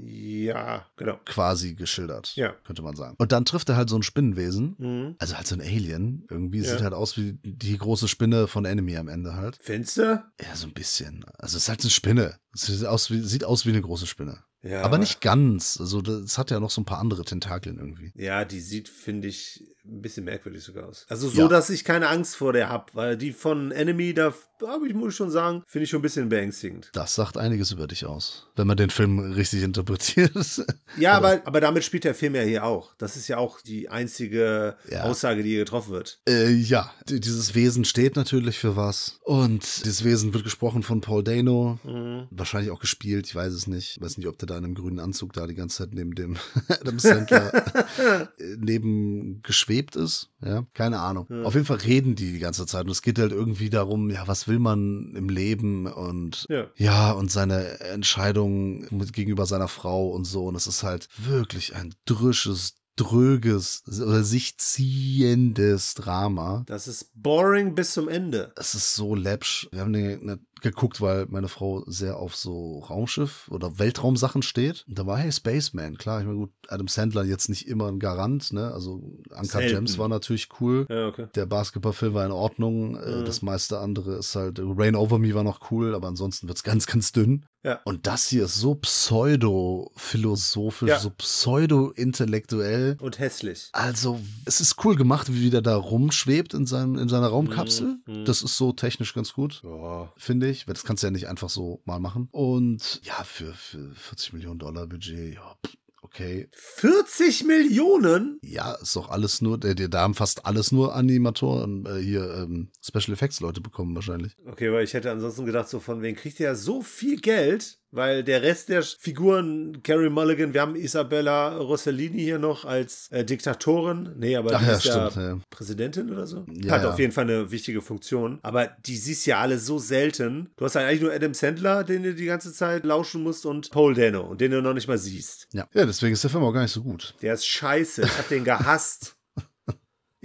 ja, genau. Quasi geschildert, ja. könnte man sagen. Und dann trifft er halt so ein Spinnenwesen, mhm. also halt so ein Alien. Irgendwie ja. sieht halt aus wie die große Spinne von Enemy am Ende halt. Fenster? Ja, so ein bisschen. Also es ist halt eine Spinne. sieht aus wie, sieht aus wie eine große Spinne. Ja. Aber nicht ganz. Also, das hat ja noch so ein paar andere Tentakeln irgendwie. Ja, die sieht, finde ich, ein bisschen merkwürdig sogar aus. Also, so, ja. dass ich keine Angst vor der habe, weil die von Enemy, da habe ich, muss ich schon sagen, finde ich schon ein bisschen beängstigend. Das sagt einiges über dich aus, wenn man den Film richtig interpretiert. ja, aber, aber, aber damit spielt der Film ja hier auch. Das ist ja auch die einzige ja. Aussage, die hier getroffen wird. Äh, ja, dieses Wesen steht natürlich für was. Und dieses Wesen wird gesprochen von Paul Dano. Mhm. Wahrscheinlich auch gespielt, ich weiß es nicht. Ich weiß nicht, ob der da einem grünen Anzug da die ganze Zeit neben dem Adam Sandler äh, neben geschwebt ist. Ja, keine Ahnung. Ja. Auf jeden Fall reden die die ganze Zeit und es geht halt irgendwie darum, ja, was will man im Leben und ja, ja und seine Entscheidungen gegenüber seiner Frau und so. Und es ist halt wirklich ein drisches, dröges oder sich ziehendes Drama. Das ist boring bis zum Ende. Es ist so läppsch. Wir haben eine, eine geguckt, weil meine Frau sehr auf so Raumschiff oder Weltraumsachen steht. Und da war hey Spaceman, klar, ich meine gut, Adam Sandler jetzt nicht immer ein Garant, ne? Also Anka James war natürlich cool. Ja, okay. Der Basketballfilm war in Ordnung. Äh, mhm. Das meiste andere ist halt Rain Over Me war noch cool, aber ansonsten wird es ganz, ganz dünn. Ja. Und das hier ist so pseudo-philosophisch, ja. so pseudo-intellektuell. Und hässlich. Also, es ist cool gemacht, wie der da rumschwebt in, seinem, in seiner Raumkapsel. Mhm. mhm. Das ist so technisch ganz gut, ja. finde ich nicht, weil das kannst du ja nicht einfach so mal machen. Und ja, für, für 40 Millionen Dollar Budget, ja, okay. 40 Millionen? Ja, ist doch alles nur, äh, da haben fast alles nur Animatoren, äh, hier ähm, Special Effects Leute bekommen wahrscheinlich. Okay, weil ich hätte ansonsten gedacht, so von wem kriegt ihr ja so viel Geld, weil der Rest der Figuren, Carrie Mulligan, wir haben Isabella Rossellini hier noch als äh, Diktatorin. Nee, aber Ach, die ja, ist stimmt, ja Präsidentin oder so. Ja, Hat auf jeden Fall eine wichtige Funktion. Aber die siehst ja alle so selten. Du hast eigentlich nur Adam Sandler, den du die ganze Zeit lauschen musst und Paul Dano den du noch nicht mal siehst. Ja, ja deswegen ist der Film auch gar nicht so gut. Der ist scheiße. Ich hab den gehasst.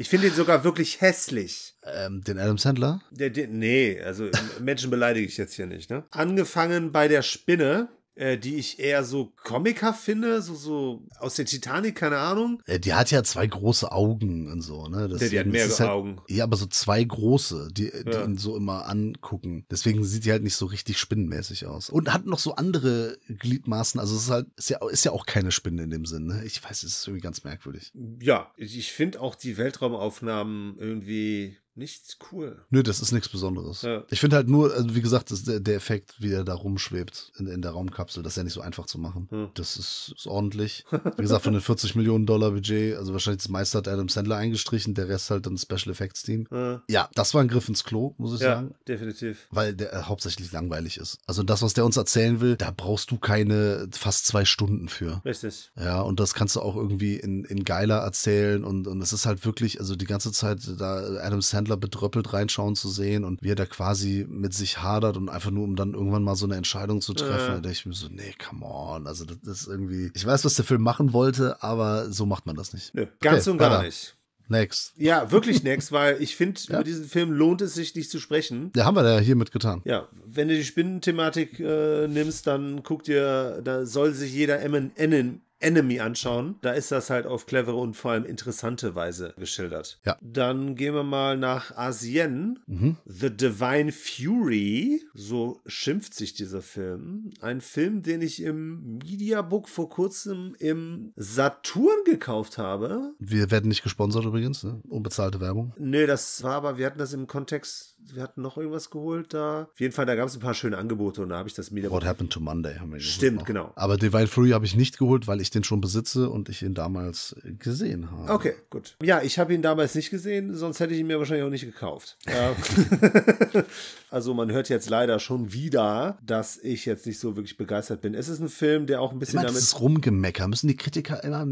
Ich finde ihn sogar wirklich hässlich. Ähm, den Adam Sandler? Der, der, nee, also Menschen beleidige ich jetzt hier nicht. Ne? Angefangen bei der Spinne, äh, die ich eher so Comica finde, so, so aus der Titanic, keine Ahnung. Äh, die hat ja zwei große Augen und so, ne? Deswegen, ja, die hat mehrere halt, Augen. Ja, aber so zwei große, die, äh, die ja. ihn so immer angucken. Deswegen sieht die halt nicht so richtig spinnenmäßig aus. Und hat noch so andere Gliedmaßen, also es ist halt, ist ja, ist ja auch keine Spinne in dem Sinn, ne? Ich weiß, es ist irgendwie ganz merkwürdig. Ja, ich finde auch die Weltraumaufnahmen irgendwie nichts cool. Nö, das ist nichts Besonderes. Ja. Ich finde halt nur, also wie gesagt, das, der, Effekt, wie er da rumschwebt in, in der Raumkapsel, das ist ja nicht so einfach zu machen. Hm. Das ist, ist, ordentlich. Wie gesagt, von den 40 Millionen Dollar Budget, also wahrscheinlich das meiste hat Adam Sandler eingestrichen, der Rest halt dann Special Effects Team. Ja, ja das war ein Griff ins Klo, muss ich ja, sagen. definitiv. Weil der äh, hauptsächlich langweilig ist. Also das, was der uns erzählen will, da brauchst du keine fast zwei Stunden für. Richtig. Ja, und das kannst du auch irgendwie in, in geiler erzählen und, und es ist halt wirklich, also die ganze Zeit da Adam Sandler Händler bedröppelt reinschauen zu sehen und wie er da quasi mit sich hadert und einfach nur, um dann irgendwann mal so eine Entscheidung zu treffen. Äh. Da ich mir so, nee, come on. Also das ist irgendwie, ich weiß, was der Film machen wollte, aber so macht man das nicht. Nö, ganz okay, und gar nicht. Next. Ja, wirklich next, weil ich finde, ja. über diesen Film lohnt es sich nicht zu sprechen. Ja, haben wir da ja hiermit getan. Ja, wenn du die Spinnenthematik äh, nimmst, dann guck dir, da soll sich jeder MNN Enemy anschauen, da ist das halt auf clevere und vor allem interessante Weise geschildert. Ja. Dann gehen wir mal nach Asien. Mhm. The Divine Fury, so schimpft sich dieser Film. Ein Film, den ich im Mediabook vor kurzem im Saturn gekauft habe. Wir werden nicht gesponsert übrigens, ne? unbezahlte Werbung. Nö, das war aber, wir hatten das im Kontext, wir hatten noch irgendwas geholt da. Auf jeden Fall, da gab es ein paar schöne Angebote und da habe ich das Mediabook. What happened to Monday haben wir Stimmt, genau. Aber Divine Fury habe ich nicht geholt, weil ich den schon besitze und ich ihn damals gesehen habe. Okay, gut. Ja, ich habe ihn damals nicht gesehen, sonst hätte ich ihn mir wahrscheinlich auch nicht gekauft. also man hört jetzt leider schon wieder, dass ich jetzt nicht so wirklich begeistert bin. Es ist ein Film, der auch ein bisschen immer damit... Dieses Rumgemecker, müssen die Kritiker immer...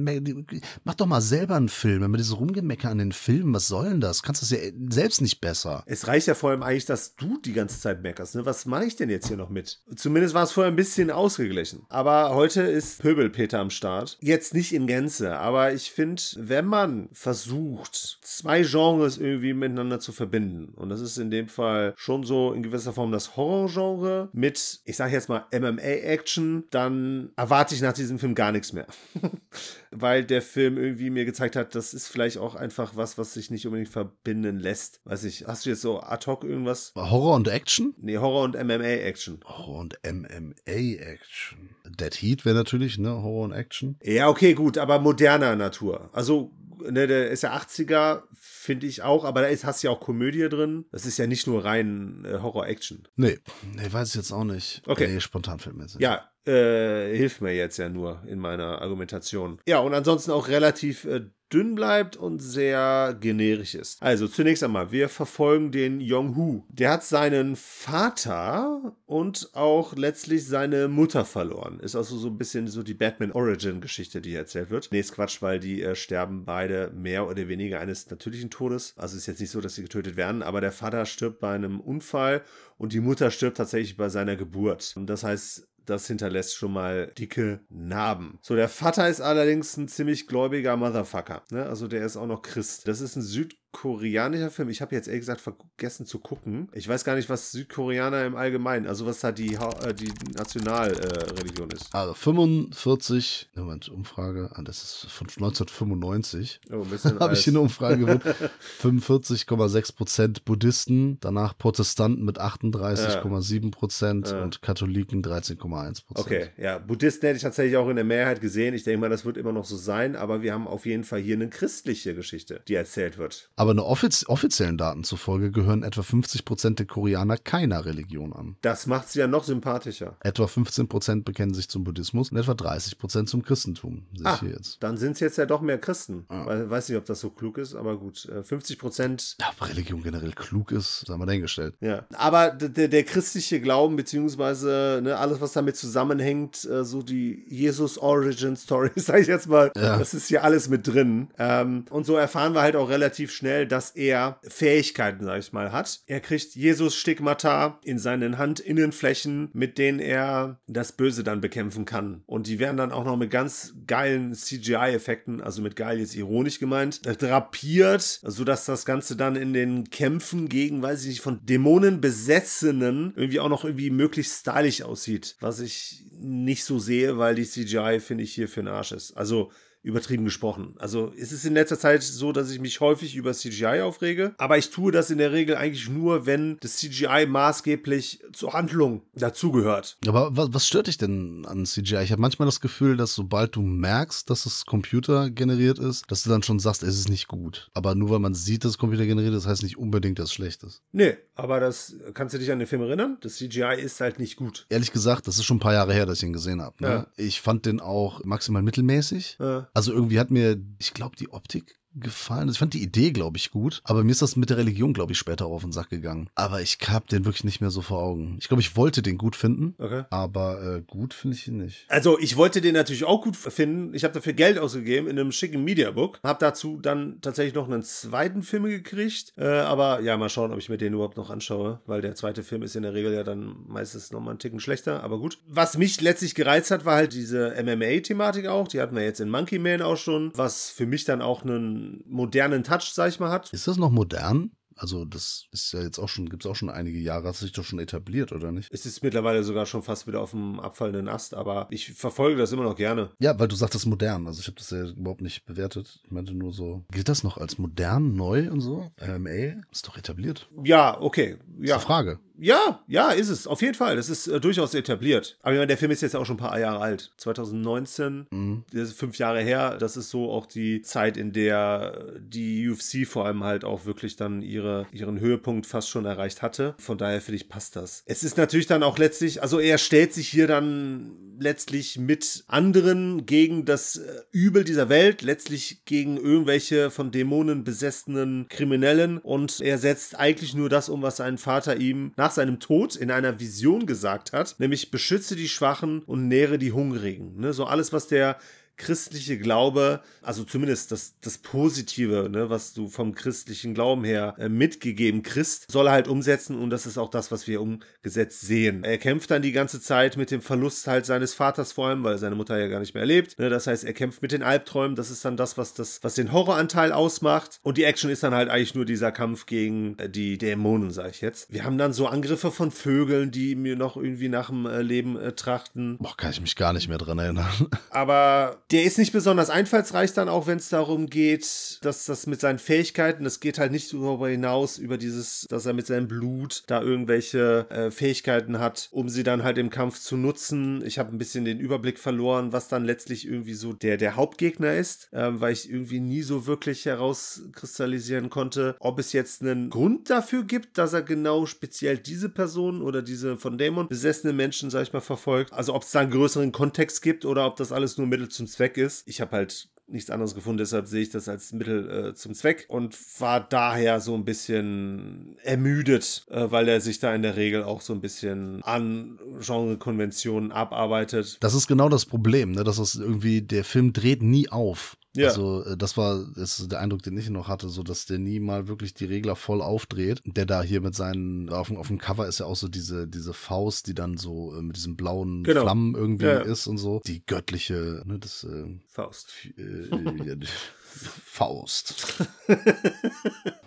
Mach doch mal selber einen Film, Wenn man dieses Rumgemecker an den Filmen, was soll denn das? Kannst du das ja selbst nicht besser. Es reicht ja vor allem eigentlich, dass du die ganze Zeit meckerst. Ne? Was mache ich denn jetzt hier noch mit? Zumindest war es vorher ein bisschen ausgeglichen. Aber heute ist Pöbelpeter am Start. Start. Jetzt nicht in Gänze, aber ich finde, wenn man versucht, zwei Genres irgendwie miteinander zu verbinden, und das ist in dem Fall schon so in gewisser Form das Horrorgenre mit, ich sage jetzt mal MMA-Action, dann erwarte ich nach diesem Film gar nichts mehr. weil der Film irgendwie mir gezeigt hat, das ist vielleicht auch einfach was, was sich nicht unbedingt verbinden lässt. Weiß ich, hast du jetzt so ad hoc irgendwas? Horror und Action? Nee, Horror und MMA-Action. Horror und MMA-Action. Dead Heat wäre natürlich, ne? Horror und Action. Ja, okay, gut, aber moderner Natur. Also, ne, der ist ja 80er, finde ich auch, aber da ist, hast du ja auch Komödie drin. Das ist ja nicht nur rein äh, Horror-Action. Nee, nee, weiß ich jetzt auch nicht. Okay. Nee, spontan fällt mir jetzt nicht. Ja, äh, hilft mir jetzt ja nur in meiner Argumentation. Ja, und ansonsten auch relativ äh, dünn bleibt und sehr generisch ist. Also zunächst einmal, wir verfolgen den Yong-Hu. Der hat seinen Vater und auch letztlich seine Mutter verloren. Ist also so ein bisschen so die Batman-Origin-Geschichte, die hier erzählt wird. Nee, ist Quatsch, weil die äh, sterben beide mehr oder weniger eines natürlichen Todes. Also ist jetzt nicht so, dass sie getötet werden, aber der Vater stirbt bei einem Unfall und die Mutter stirbt tatsächlich bei seiner Geburt. Und das heißt, das hinterlässt schon mal dicke Narben. So, der Vater ist allerdings ein ziemlich gläubiger Motherfucker. Ne? Also der ist auch noch Christ. Das ist ein Süd koreanischer Film. Ich habe jetzt ehrlich gesagt vergessen zu gucken. Ich weiß gar nicht, was Südkoreaner im Allgemeinen, also was da die, äh, die Nationalreligion ist. Also 45, Moment, Umfrage, ah, das ist von 1995. Oh, ein bisschen Habe ich hier eine Umfrage gewonnen. 45,6 Prozent Buddhisten, danach Protestanten mit 38,7 Prozent ja. und Katholiken 13,1 Prozent. Okay, ja, Buddhisten hätte ich tatsächlich auch in der Mehrheit gesehen. Ich denke mal, das wird immer noch so sein, aber wir haben auf jeden Fall hier eine christliche Geschichte, die erzählt wird. Aber nur offiz offiziellen Daten zufolge gehören etwa 50 der Koreaner keiner Religion an. Das macht sie ja noch sympathischer. Etwa 15 bekennen sich zum Buddhismus und etwa 30 zum Christentum. Sehe ah, hier jetzt. Dann sind es jetzt ja doch mehr Christen. Ja. Ah. Weiß nicht, ob das so klug ist, aber gut. 50 äh, Ja, ob Religion generell klug ist, sagen wir dahingestellt. Ja. Aber der, der christliche Glauben, beziehungsweise ne, alles, was damit zusammenhängt, äh, so die Jesus-Origin-Story, sage ich jetzt mal, ja. das ist hier alles mit drin. Ähm, und so erfahren wir halt auch relativ schnell, schnell, dass er Fähigkeiten, sag ich mal, hat. Er kriegt Jesus Stigmata in seinen Handinnenflächen, mit denen er das Böse dann bekämpfen kann. Und die werden dann auch noch mit ganz geilen CGI-Effekten, also mit geil jetzt ironisch gemeint, drapiert, sodass das Ganze dann in den Kämpfen gegen, weiß ich nicht, von Dämonen besessenen irgendwie auch noch irgendwie möglichst stylisch aussieht. Was ich nicht so sehe, weil die CGI, finde ich, hier für den Arsch ist. Also übertrieben gesprochen. Also es ist in letzter Zeit so, dass ich mich häufig über CGI aufrege, aber ich tue das in der Regel eigentlich nur, wenn das CGI maßgeblich zur Handlung dazugehört. Aber was, was stört dich denn an CGI? Ich habe manchmal das Gefühl, dass sobald du merkst, dass es Computer generiert ist, dass du dann schon sagst, es ist nicht gut. Aber nur weil man sieht, dass es Computer generiert ist, heißt nicht unbedingt, dass es schlecht ist. Nee, aber das kannst du dich an den Film erinnern? Das CGI ist halt nicht gut. Ehrlich gesagt, das ist schon ein paar Jahre her, dass ich ihn gesehen habe. Ne? Ja. Ich fand den auch maximal mittelmäßig. Ja. Also irgendwie hat mir, ich glaube, die Optik gefallen. Ich fand die Idee, glaube ich, gut. Aber mir ist das mit der Religion, glaube ich, später auch auf den Sack gegangen. Aber ich habe den wirklich nicht mehr so vor Augen. Ich glaube, ich wollte den gut finden. Okay. Aber äh, gut finde ich ihn nicht. Also, ich wollte den natürlich auch gut finden. Ich habe dafür Geld ausgegeben in einem schicken Mediabook. Habe dazu dann tatsächlich noch einen zweiten Film gekriegt. Äh, aber ja, mal schauen, ob ich mir den überhaupt noch anschaue. Weil der zweite Film ist in der Regel ja dann meistens nochmal einen Ticken schlechter. Aber gut. Was mich letztlich gereizt hat, war halt diese MMA-Thematik auch. Die hatten wir jetzt in Monkey Man auch schon. Was für mich dann auch einen modernen Touch, sag ich mal, hat. Ist das noch modern? Also, das ist ja jetzt auch schon, gibt es auch schon einige Jahre, hat sich doch schon etabliert, oder nicht? Es ist mittlerweile sogar schon fast wieder auf dem abfallenden Ast, aber ich verfolge das immer noch gerne. Ja, weil du sagtest modern. Also, ich habe das ja überhaupt nicht bewertet. Ich meinte nur so, gilt das noch als modern, neu und so? MMA? Ist doch etabliert. Ja, okay. Ja. Ist eine Frage. Ja, ja, ist es. Auf jeden Fall. Das ist äh, durchaus etabliert. Aber ich meine, der Film ist jetzt auch schon ein paar Jahre alt. 2019, mhm. das ist fünf Jahre her. Das ist so auch die Zeit, in der äh, die UFC vor allem halt auch wirklich dann ihre, ihren Höhepunkt fast schon erreicht hatte. Von daher finde ich, passt das. Es ist natürlich dann auch letztlich, also er stellt sich hier dann letztlich mit anderen gegen das äh, Übel dieser Welt, letztlich gegen irgendwelche von Dämonen besessenen Kriminellen und er setzt eigentlich nur das um, was sein Vater ihm nach nach seinem Tod in einer Vision gesagt hat, nämlich beschütze die Schwachen und nähre die Hungrigen. Ne? So alles, was der christliche Glaube, also zumindest das, das Positive, ne, was du vom christlichen Glauben her äh, mitgegeben kriegst, soll er halt umsetzen und das ist auch das, was wir umgesetzt sehen. Er kämpft dann die ganze Zeit mit dem Verlust halt seines Vaters vor allem, weil seine Mutter ja gar nicht mehr lebt. Ne, das heißt, er kämpft mit den Albträumen, das ist dann das, was, das, was den Horroranteil ausmacht und die Action ist dann halt eigentlich nur dieser Kampf gegen äh, die Dämonen, sag ich jetzt. Wir haben dann so Angriffe von Vögeln, die mir noch irgendwie nach dem äh, Leben äh, trachten. Boah, kann ich mich gar nicht mehr dran erinnern. Aber der ist nicht besonders einfallsreich dann auch, wenn es darum geht, dass das mit seinen Fähigkeiten, das geht halt nicht darüber hinaus, über dieses, dass er mit seinem Blut da irgendwelche äh, Fähigkeiten hat, um sie dann halt im Kampf zu nutzen. Ich habe ein bisschen den Überblick verloren, was dann letztlich irgendwie so der, der Hauptgegner ist, äh, weil ich irgendwie nie so wirklich herauskristallisieren konnte, ob es jetzt einen Grund dafür gibt, dass er genau speziell diese Person oder diese von Dämon besessene Menschen, sag ich mal, verfolgt. Also ob es da einen größeren Kontext gibt oder ob das alles nur Mittel zum Zweck Zweck ist. Ich habe halt nichts anderes gefunden, deshalb sehe ich das als Mittel äh, zum Zweck und war daher so ein bisschen ermüdet, äh, weil er sich da in der Regel auch so ein bisschen an Genrekonventionen abarbeitet. Das ist genau das Problem, ne? dass es irgendwie der Film dreht nie auf. Ja. Also äh, das war das ist der Eindruck, den ich noch hatte, so dass der nie mal wirklich die Regler voll aufdreht. Der da hier mit seinen auf, auf dem Cover ist ja auch so diese diese Faust, die dann so äh, mit diesen blauen genau. Flammen irgendwie ja. ist und so die göttliche ne, das äh, Faust. Äh, Faust.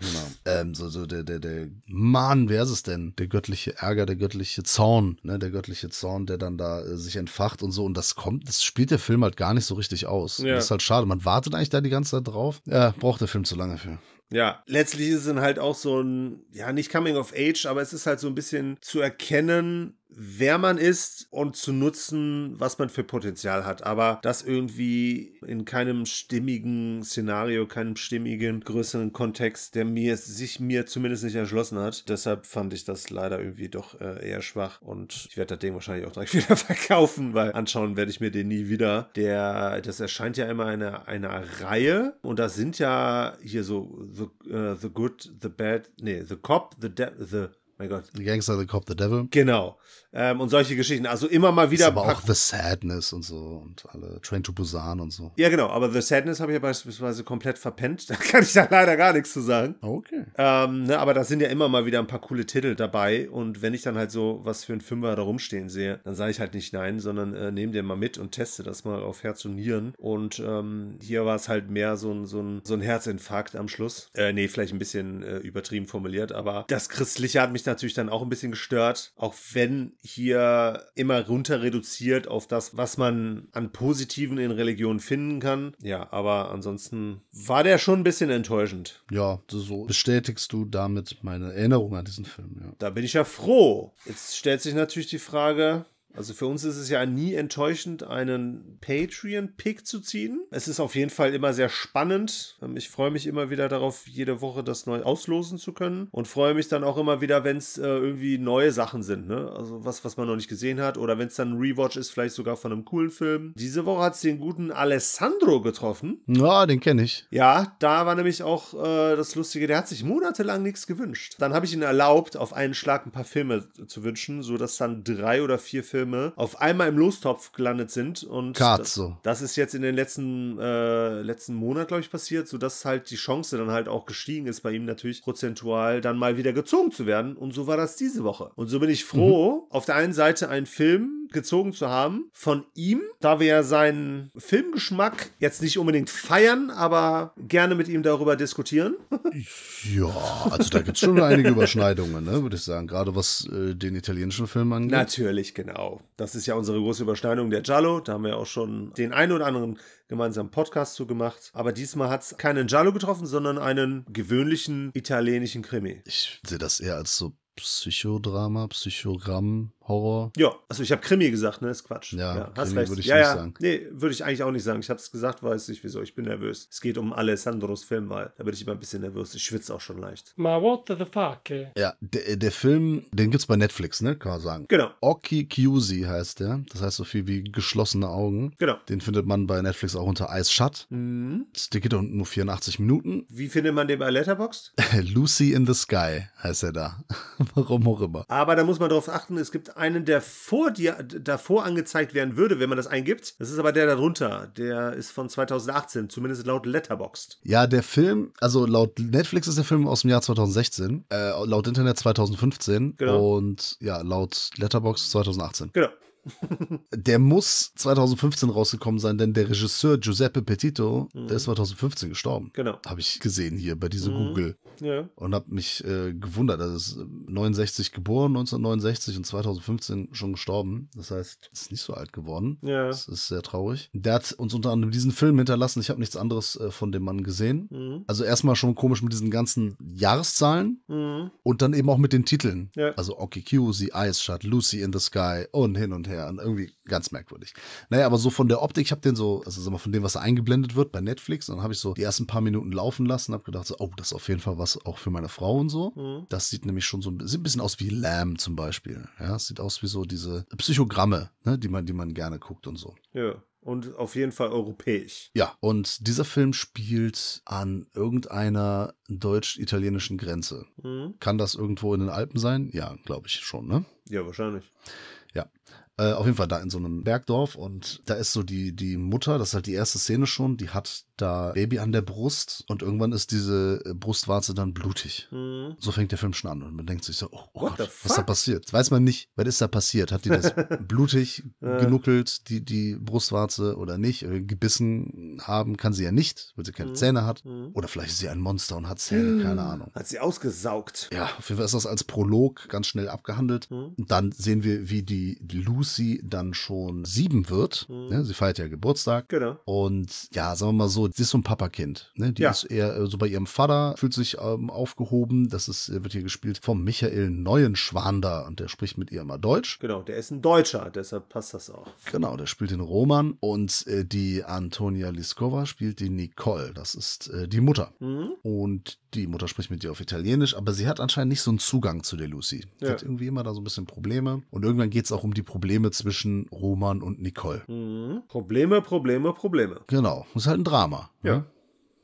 Genau. ähm, so, so der, der, der Mann, wer ist es denn? Der göttliche Ärger, der göttliche Zorn, ne? Der göttliche Zorn, der dann da äh, sich entfacht und so. Und das kommt, das spielt der Film halt gar nicht so richtig aus. Ja. Das ist halt schade. Man wartet eigentlich da die ganze Zeit drauf. Ja, braucht der Film zu lange für. Ja, letztlich ist es halt auch so ein, ja, nicht Coming of Age, aber es ist halt so ein bisschen zu erkennen, wer man ist und zu nutzen, was man für Potenzial hat. Aber das irgendwie in keinem stimmigen Szenario, keinem stimmigen größeren Kontext, der mir sich mir zumindest nicht erschlossen hat. Deshalb fand ich das leider irgendwie doch äh, eher schwach und ich werde das Ding wahrscheinlich auch direkt wieder verkaufen, weil anschauen werde ich mir den nie wieder. Der, das erscheint ja immer eine, eine Reihe und da sind ja hier so The, uh, äh, the Good, The Bad, nee, The Cop, The, De The mein Gott. The Gangster, The Cop, The Devil. Genau. Ähm, und solche Geschichten. Also immer mal wieder. Ist aber auch The Sadness und so und alle Train to Busan und so. Ja, genau. Aber The Sadness habe ich ja beispielsweise komplett verpennt. Da kann ich da leider gar nichts zu sagen. Oh, okay. Ähm, ne, aber da sind ja immer mal wieder ein paar coole Titel dabei. Und wenn ich dann halt so was für einen Fünfer da rumstehen sehe, dann sage ich halt nicht nein, sondern äh, nehme den mal mit und teste das mal auf Herz und Nieren. Und ähm, hier war es halt mehr so ein, so ein, so ein Herzinfarkt am Schluss. Äh, nee, vielleicht ein bisschen äh, übertrieben formuliert, aber das Christliche hat mich dann natürlich dann auch ein bisschen gestört, auch wenn hier immer runter reduziert auf das, was man an Positiven in Religion finden kann. Ja, aber ansonsten war der schon ein bisschen enttäuschend. Ja, so bestätigst du damit meine Erinnerung an diesen Film. Ja. Da bin ich ja froh. Jetzt stellt sich natürlich die Frage, also für uns ist es ja nie enttäuschend, einen Patreon-Pick zu ziehen. Es ist auf jeden Fall immer sehr spannend. Ähm, ich freue mich immer wieder darauf, jede Woche das neu auslosen zu können und freue mich dann auch immer wieder, wenn es äh, irgendwie neue Sachen sind, ne? Also was, was man noch nicht gesehen hat oder wenn es dann ein Rewatch ist, vielleicht sogar von einem coolen Film. Diese Woche hat es den guten Alessandro getroffen. Ja, den kenne ich. Ja, da war nämlich auch äh, das Lustige, der hat sich monatelang nichts gewünscht. Dann habe ich ihn erlaubt, auf einen Schlag ein paar Filme zu wünschen, sodass dann drei oder vier Filme Filme auf einmal im Lostopf gelandet sind. Und das, das, ist jetzt in den letzten, äh, letzten Monat, glaube ich, passiert, sodass halt die Chance dann halt auch gestiegen ist, bei ihm natürlich prozentual dann mal wieder gezogen zu werden. Und so war das diese Woche. Und so bin ich froh, mhm. auf der einen Seite einen Film gezogen zu haben von ihm, da wir ja seinen Filmgeschmack jetzt nicht unbedingt feiern, aber gerne mit ihm darüber diskutieren. ja, also da gibt es schon einige Überschneidungen, ne, würde ich sagen, gerade was äh, den italienischen Film angeht. Natürlich, genau. Das ist ja unsere große Überschneidung der Giallo, da haben wir auch schon den einen oder anderen gemeinsamen Podcast zu gemacht. Aber diesmal hat es keinen Giallo getroffen, sondern einen gewöhnlichen italienischen Krimi. Ich sehe das eher als so Psychodrama, Psychogramm, Horror. Ja, also ich habe Krimi gesagt, ne? Ist Quatsch. Ja, ja hast recht. würde ich ja, nicht ja. sagen. Nee, würde ich eigentlich auch nicht sagen. Ich habe es gesagt, weiß nicht wieso. Ich bin nervös. Es geht um Alessandros Film, weil Da bin ich immer ein bisschen nervös. Ich schwitze auch schon leicht. Ma what the fuck? Ja, der, äh, der Film, den gibt es bei Netflix, ne? Kann man sagen. Genau. Oki Kyusi heißt der. Das heißt so viel wie geschlossene Augen. Genau. Den findet man bei Netflix auch unter Eis Shut. Mhm. Der geht nur 84 Minuten. Wie findet man den bei Letterboxd? Lucy in the Sky heißt er da. Warum auch immer. Aber da muss man darauf achten, es gibt einen, der vor dir, davor angezeigt werden würde, wenn man das eingibt. Das ist aber der darunter. Der ist von 2018, zumindest laut Letterboxd. Ja, der Film, also laut Netflix ist der Film aus dem Jahr 2016, äh, laut Internet 2015 genau. und ja, laut Letterboxd 2018. Genau. der muss 2015 rausgekommen sein, denn der Regisseur Giuseppe Petito, mhm. der ist 2015 mhm. gestorben. Genau. Habe ich gesehen hier bei dieser mhm. Google. Ja. Und habe mich äh, gewundert. Also ist 69 äh, geboren, 1969 und 2015 schon gestorben. Das heißt, ist nicht so alt geworden. Ja. Das ist sehr traurig. Der hat uns unter anderem diesen Film hinterlassen. Ich habe nichts anderes äh, von dem Mann gesehen. Mhm. Also erstmal schon komisch mit diesen ganzen Jahreszahlen mhm. und dann eben auch mit den Titeln. Ja. Also Oki Q, The Ice Shut, Lucy in the Sky und hin und her. Und irgendwie ganz merkwürdig. Naja, aber so von der Optik, ich habe den so, also sag mal, von dem, was eingeblendet wird bei Netflix, und dann habe ich so die ersten paar Minuten laufen lassen, habe gedacht so, oh, das ist auf jeden Fall was was auch für meine Frau und so. Mhm. Das sieht nämlich schon so ein, sieht ein bisschen aus wie Lamb zum Beispiel. Ja, es sieht aus wie so diese Psychogramme, ne, die man, die man gerne guckt und so. Ja und auf jeden Fall europäisch. Ja, und dieser Film spielt an irgendeiner deutsch-italienischen Grenze. Mhm. Kann das irgendwo in den Alpen sein? Ja, glaube ich schon, ne? Ja, wahrscheinlich. Ja. Äh, auf jeden Fall da in so einem Bergdorf und da ist so die, die Mutter, das ist halt die erste Szene schon, die hat da Baby an der Brust und irgendwann ist diese äh, Brustwarze dann blutig. Mhm. So fängt der Film schon an und man denkt sich so, oh, oh Gott, was ist da passiert? weiß man nicht, was ist da passiert? Hat die das blutig genuckelt, die, die Brustwarze oder nicht? Äh, gebissen haben kann sie ja nicht, weil sie keine mhm. Zähne hat. Mhm. Oder vielleicht ist sie ein Monster und hat Zähne, keine Ahnung. Hat sie ausgesaugt. Ja, auf jeden Fall ist das als Prolog ganz schnell abgehandelt. Mhm. Und dann sehen wir, wie die Lucy dann schon sieben wird. Mhm. Ja, sie feiert ja Geburtstag. Genau. Und ja, sagen wir mal so, sie ist so ein Papakind. Ne? Die ja. ist eher äh, so bei ihrem Vater, fühlt sich ähm, aufgehoben. Das ist, äh, wird hier gespielt vom Michael Neuenschwander und der spricht mit ihr immer Deutsch. Genau, der ist ein Deutscher, deshalb passt das auch. Genau, der spielt den Roman und äh, die Antonia Liskova spielt die Nicole. Das ist äh, die Mutter. Mhm. Und die Mutter spricht mit ihr auf Italienisch, aber sie hat anscheinend nicht so einen Zugang zu der Lucy. Sie ja. hat irgendwie immer da so ein bisschen Probleme. Und irgendwann geht es auch um die Probleme zwischen Roman und Nicole. Mhm. Probleme, Probleme, Probleme. Genau, ist halt ein Drama. Hammer. Ja. Ne?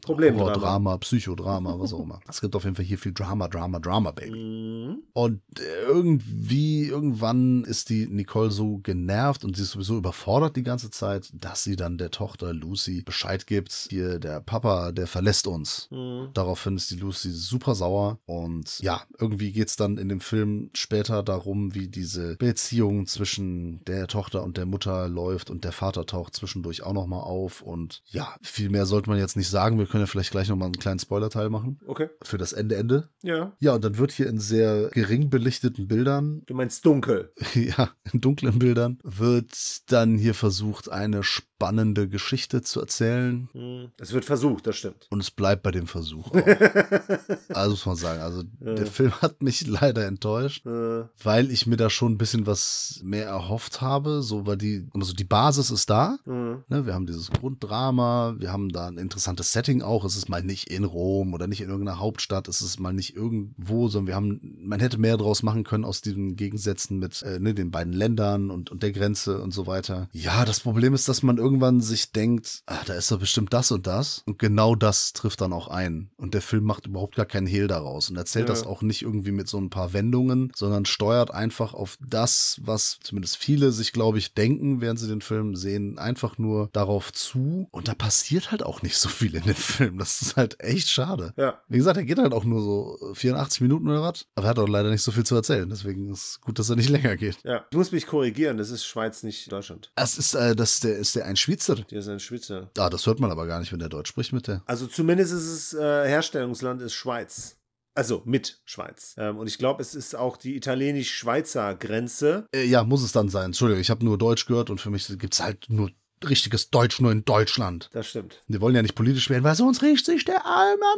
Problem. Horror, ne? Drama. Psychodrama, was auch immer. Es gibt auf jeden Fall hier viel Drama, Drama, Drama, Baby. Mhm. Und irgendwie, irgendwann ist die Nicole so genervt und sie ist sowieso überfordert die ganze Zeit, dass sie dann der Tochter Lucy Bescheid gibt, hier der Papa, der verlässt uns. Mhm. Daraufhin ist die Lucy super sauer und ja, irgendwie geht es dann in dem Film später darum, wie diese Beziehung zwischen der Tochter und der Mutter läuft und der Vater taucht zwischendurch auch nochmal auf und ja, viel mehr sollte man jetzt nicht sagen. Wir können ja vielleicht gleich nochmal einen kleinen Spoiler-Teil machen. Okay. Für das Ende, Ende. Ja. Ja, und dann wird hier in sehr gering belichteten Bildern. Du meinst dunkel. ja, in dunklen Bildern wird dann hier versucht, eine Sp spannende Geschichte zu erzählen. Hm. Es wird versucht, das stimmt. Und es bleibt bei dem Versuch. Auch. also muss man sagen, also ja. der Film hat mich leider enttäuscht, ja. weil ich mir da schon ein bisschen was mehr erhofft habe. So, weil die, also die Basis ist da. Ja. Ne, wir haben dieses Grunddrama, wir haben da ein interessantes Setting auch. Es ist mal nicht in Rom oder nicht in irgendeiner Hauptstadt, es ist mal nicht irgendwo, sondern wir haben, man hätte mehr draus machen können aus diesen Gegensätzen mit äh, ne, den beiden Ländern und, und der Grenze und so weiter. Ja, das Problem ist, dass man irgendwie irgendwann sich denkt, ach, da ist doch bestimmt das und das. Und genau das trifft dann auch ein. Und der Film macht überhaupt gar keinen Hehl daraus und erzählt ja. das auch nicht irgendwie mit so ein paar Wendungen, sondern steuert einfach auf das, was zumindest viele sich, glaube ich, denken, während sie den Film sehen, einfach nur darauf zu. Und da passiert halt auch nicht so viel in dem Film. Das ist halt echt schade. Ja. Wie gesagt, er geht halt auch nur so 84 äh, Minuten oder was. Aber er hat auch leider nicht so viel zu erzählen. Deswegen ist es gut, dass er nicht länger geht. Ja. Du musst mich korrigieren. Das ist Schweiz, nicht Deutschland. Das ist, äh, das ist der, ist der Schweizer? Der ist ein Schweizer. Ah, das hört man aber gar nicht, wenn der Deutsch spricht mit der. Also zumindest ist es, äh, Herstellungsland ist Schweiz. Also mit Schweiz. Ähm, und ich glaube, es ist auch die italienisch-schweizer Grenze. Äh, ja, muss es dann sein. Entschuldigung, ich habe nur Deutsch gehört und für mich gibt es halt nur richtiges Deutsch nur in Deutschland. Das stimmt. Wir wollen ja nicht politisch werden, weil sonst riecht sich der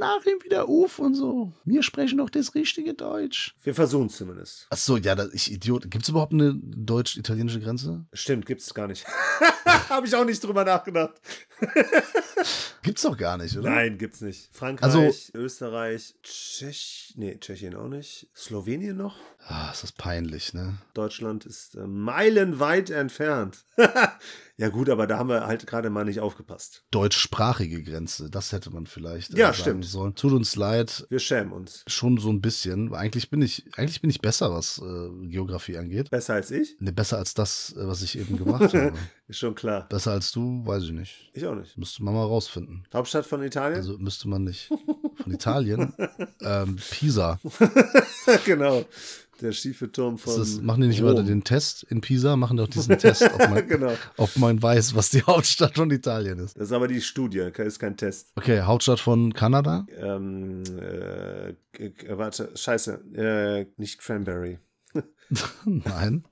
nach ihm wieder auf und so. Wir sprechen doch das richtige Deutsch. Wir versuchen es zumindest. Ach so, ja, ich Idiot. Gibt es überhaupt eine deutsch-italienische Grenze? Stimmt, gibt es gar nicht. Habe ich auch nicht drüber nachgedacht. gibt's doch gar nicht, oder? Nein, gibt's nicht. Frankreich, also, Österreich, Tschech, nee, Tschechien auch nicht. Slowenien noch? Ah, ist das peinlich, ne? Deutschland ist äh, meilenweit entfernt. ja gut, aber da haben wir halt gerade mal nicht aufgepasst. Deutschsprachige Grenze, das hätte man vielleicht äh, ja, stimmt. sollen. Tut uns leid. Wir schämen uns. Schon so ein bisschen. Eigentlich bin ich, eigentlich bin ich besser, was äh, Geografie angeht. Besser als ich? Ne, besser als das, äh, was ich eben gemacht habe. Ist schon klar. Besser als du, weiß ich nicht. Ich auch nicht. Müsste man mal rausfinden. Hauptstadt von Italien? Also müsste man nicht. Von Italien? ähm, Pisa. genau. Der schiefe Turm von. Ist, machen die nicht Rom. den Test in Pisa? Machen die auch diesen Test, ob man, genau. ob man, weiß, was die Hauptstadt von Italien ist. Das ist aber die Studie, ist kein Test. Okay, Hauptstadt von Kanada? Ähm, äh, warte, scheiße, äh, nicht Cranberry. Nein.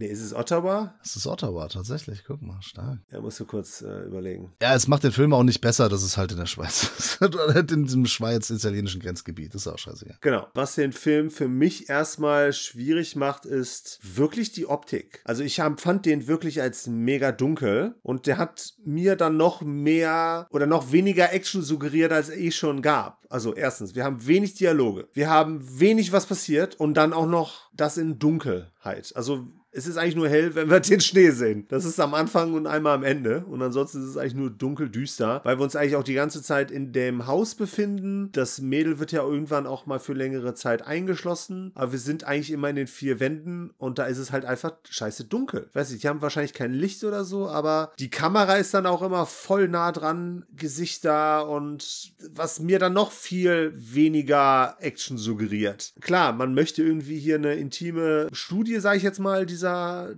Nee, ist es Ottawa? Es ist Ottawa, tatsächlich. Guck mal, stark. Ja, musst du kurz äh, überlegen. Ja, es macht den Film auch nicht besser, dass es halt in der Schweiz ist. Halt in diesem schweiz-italienischen Grenzgebiet. Das ist auch scheißegal. Genau. Was den Film für mich erstmal schwierig macht, ist wirklich die Optik. Also ich empfand den wirklich als mega dunkel und der hat mir dann noch mehr oder noch weniger Action suggeriert, als eh schon gab. Also erstens, wir haben wenig Dialoge. Wir haben wenig, was passiert und dann auch noch das in Dunkelheit. Also es ist eigentlich nur hell, wenn wir den Schnee sehen. Das ist am Anfang und einmal am Ende. Und ansonsten ist es eigentlich nur dunkel, düster, weil wir uns eigentlich auch die ganze Zeit in dem Haus befinden. Das Mädel wird ja irgendwann auch mal für längere Zeit eingeschlossen. Aber wir sind eigentlich immer in den vier Wänden und da ist es halt einfach scheiße dunkel. weiß ich, die haben wahrscheinlich kein Licht oder so, aber die Kamera ist dann auch immer voll nah dran, Gesichter und was mir dann noch viel weniger Action suggeriert. Klar, man möchte irgendwie hier eine intime Studie, sage ich jetzt mal, dieser dieser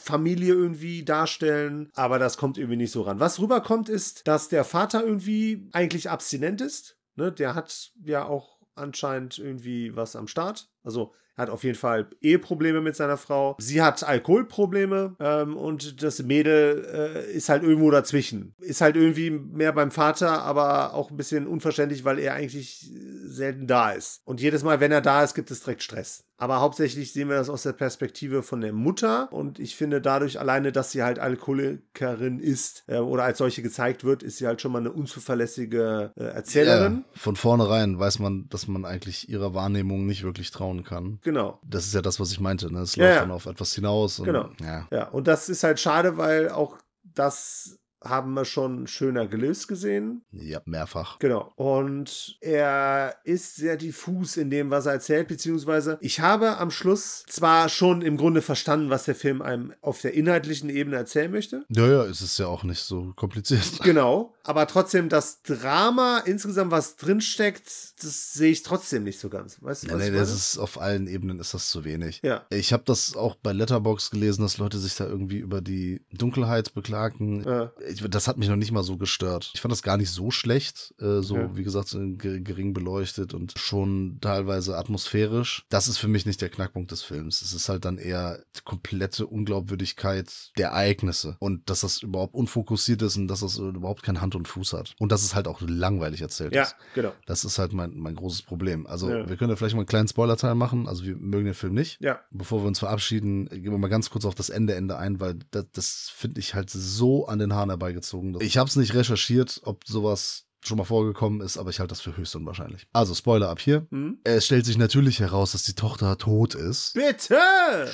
Familie irgendwie darstellen, aber das kommt irgendwie nicht so ran. Was rüberkommt, ist, dass der Vater irgendwie eigentlich abstinent ist. Ne? Der hat ja auch anscheinend irgendwie was am Start. Also er hat auf jeden Fall Eheprobleme mit seiner Frau. Sie hat Alkoholprobleme ähm, und das Mädel äh, ist halt irgendwo dazwischen. Ist halt irgendwie mehr beim Vater, aber auch ein bisschen unverständlich, weil er eigentlich selten da ist. Und jedes Mal, wenn er da ist, gibt es direkt Stress. Aber hauptsächlich sehen wir das aus der Perspektive von der Mutter. Und ich finde dadurch alleine, dass sie halt Alkoholikerin ist äh, oder als solche gezeigt wird, ist sie halt schon mal eine unzuverlässige äh, Erzählerin. Ja, von vornherein weiß man, dass man eigentlich ihrer Wahrnehmung nicht wirklich trauen schauen kann. Genau. Das ist ja das, was ich meinte. Ne? Es ja, läuft ja. dann auf etwas hinaus. Und, genau. Ja. ja, und das ist halt schade, weil auch das haben wir schon schöner gelöst gesehen. Ja, mehrfach. Genau. Und er ist sehr diffus in dem, was er erzählt, beziehungsweise ich habe am Schluss zwar schon im Grunde verstanden, was der Film einem auf der inhaltlichen Ebene erzählen möchte. Ja, ja, es ja auch nicht so kompliziert. Genau. Aber trotzdem, das Drama insgesamt, was drinsteckt, das sehe ich trotzdem nicht so ganz. Weißt du, was nee, nee, das ist auf allen Ebenen ist das zu wenig. Ja. Ich habe das auch bei Letterbox gelesen, dass Leute sich da irgendwie über die Dunkelheit beklagen. Ja das hat mich noch nicht mal so gestört. Ich fand das gar nicht so schlecht. Äh, so, ja. wie gesagt, gering beleuchtet und schon teilweise atmosphärisch. Das ist für mich nicht der Knackpunkt des Films. Es ist halt dann eher die komplette Unglaubwürdigkeit der Ereignisse. Und dass das überhaupt unfokussiert ist und dass das überhaupt kein Hand und Fuß hat. Und dass es halt auch langweilig erzählt ja, ist. Genau. Das ist halt mein, mein großes Problem. Also, ja. wir können da vielleicht mal einen kleinen Spoilerteil machen. Also, wir mögen den Film nicht. Ja. Bevor wir uns verabschieden, gehen wir mal ganz kurz auf das Ende, Ende ein, weil das, das finde ich halt so an den Haaren herbeigezogen. Ich habe es nicht recherchiert, ob sowas schon mal vorgekommen ist, aber ich halte das für höchst unwahrscheinlich. Also Spoiler ab hier. Mhm. Es stellt sich natürlich heraus, dass die Tochter tot ist. Bitte!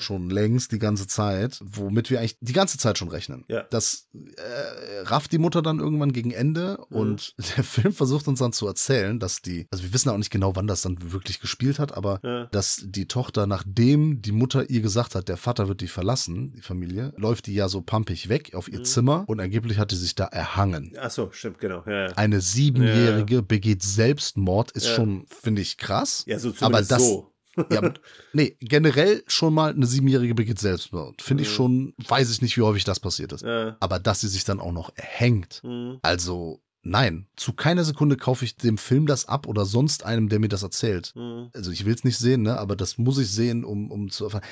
Schon längst die ganze Zeit, womit wir eigentlich die ganze Zeit schon rechnen. Ja. Das äh, rafft die Mutter dann irgendwann gegen Ende mhm. und der Film versucht uns dann zu erzählen, dass die, also wir wissen auch nicht genau, wann das dann wirklich gespielt hat, aber ja. dass die Tochter, nachdem die Mutter ihr gesagt hat, der Vater wird die verlassen, die Familie, läuft die ja so pampig weg auf ihr mhm. Zimmer und angeblich hat die sich da erhangen. Ach so, stimmt, genau. Ja, Eine sie Siebenjährige ja. begeht Selbstmord, ist ja. schon, finde ich, krass. Ja, so aber das, so. ja, nee, generell schon mal eine Siebenjährige begeht Selbstmord. Finde ich mhm. schon, weiß ich nicht, wie häufig das passiert ist. Aber dass sie sich dann auch noch erhängt, mhm. also Nein, zu keiner Sekunde kaufe ich dem Film das ab oder sonst einem, der mir das erzählt. Mhm. Also ich will es nicht sehen, ne? aber das muss ich sehen, um, um zu erfahren.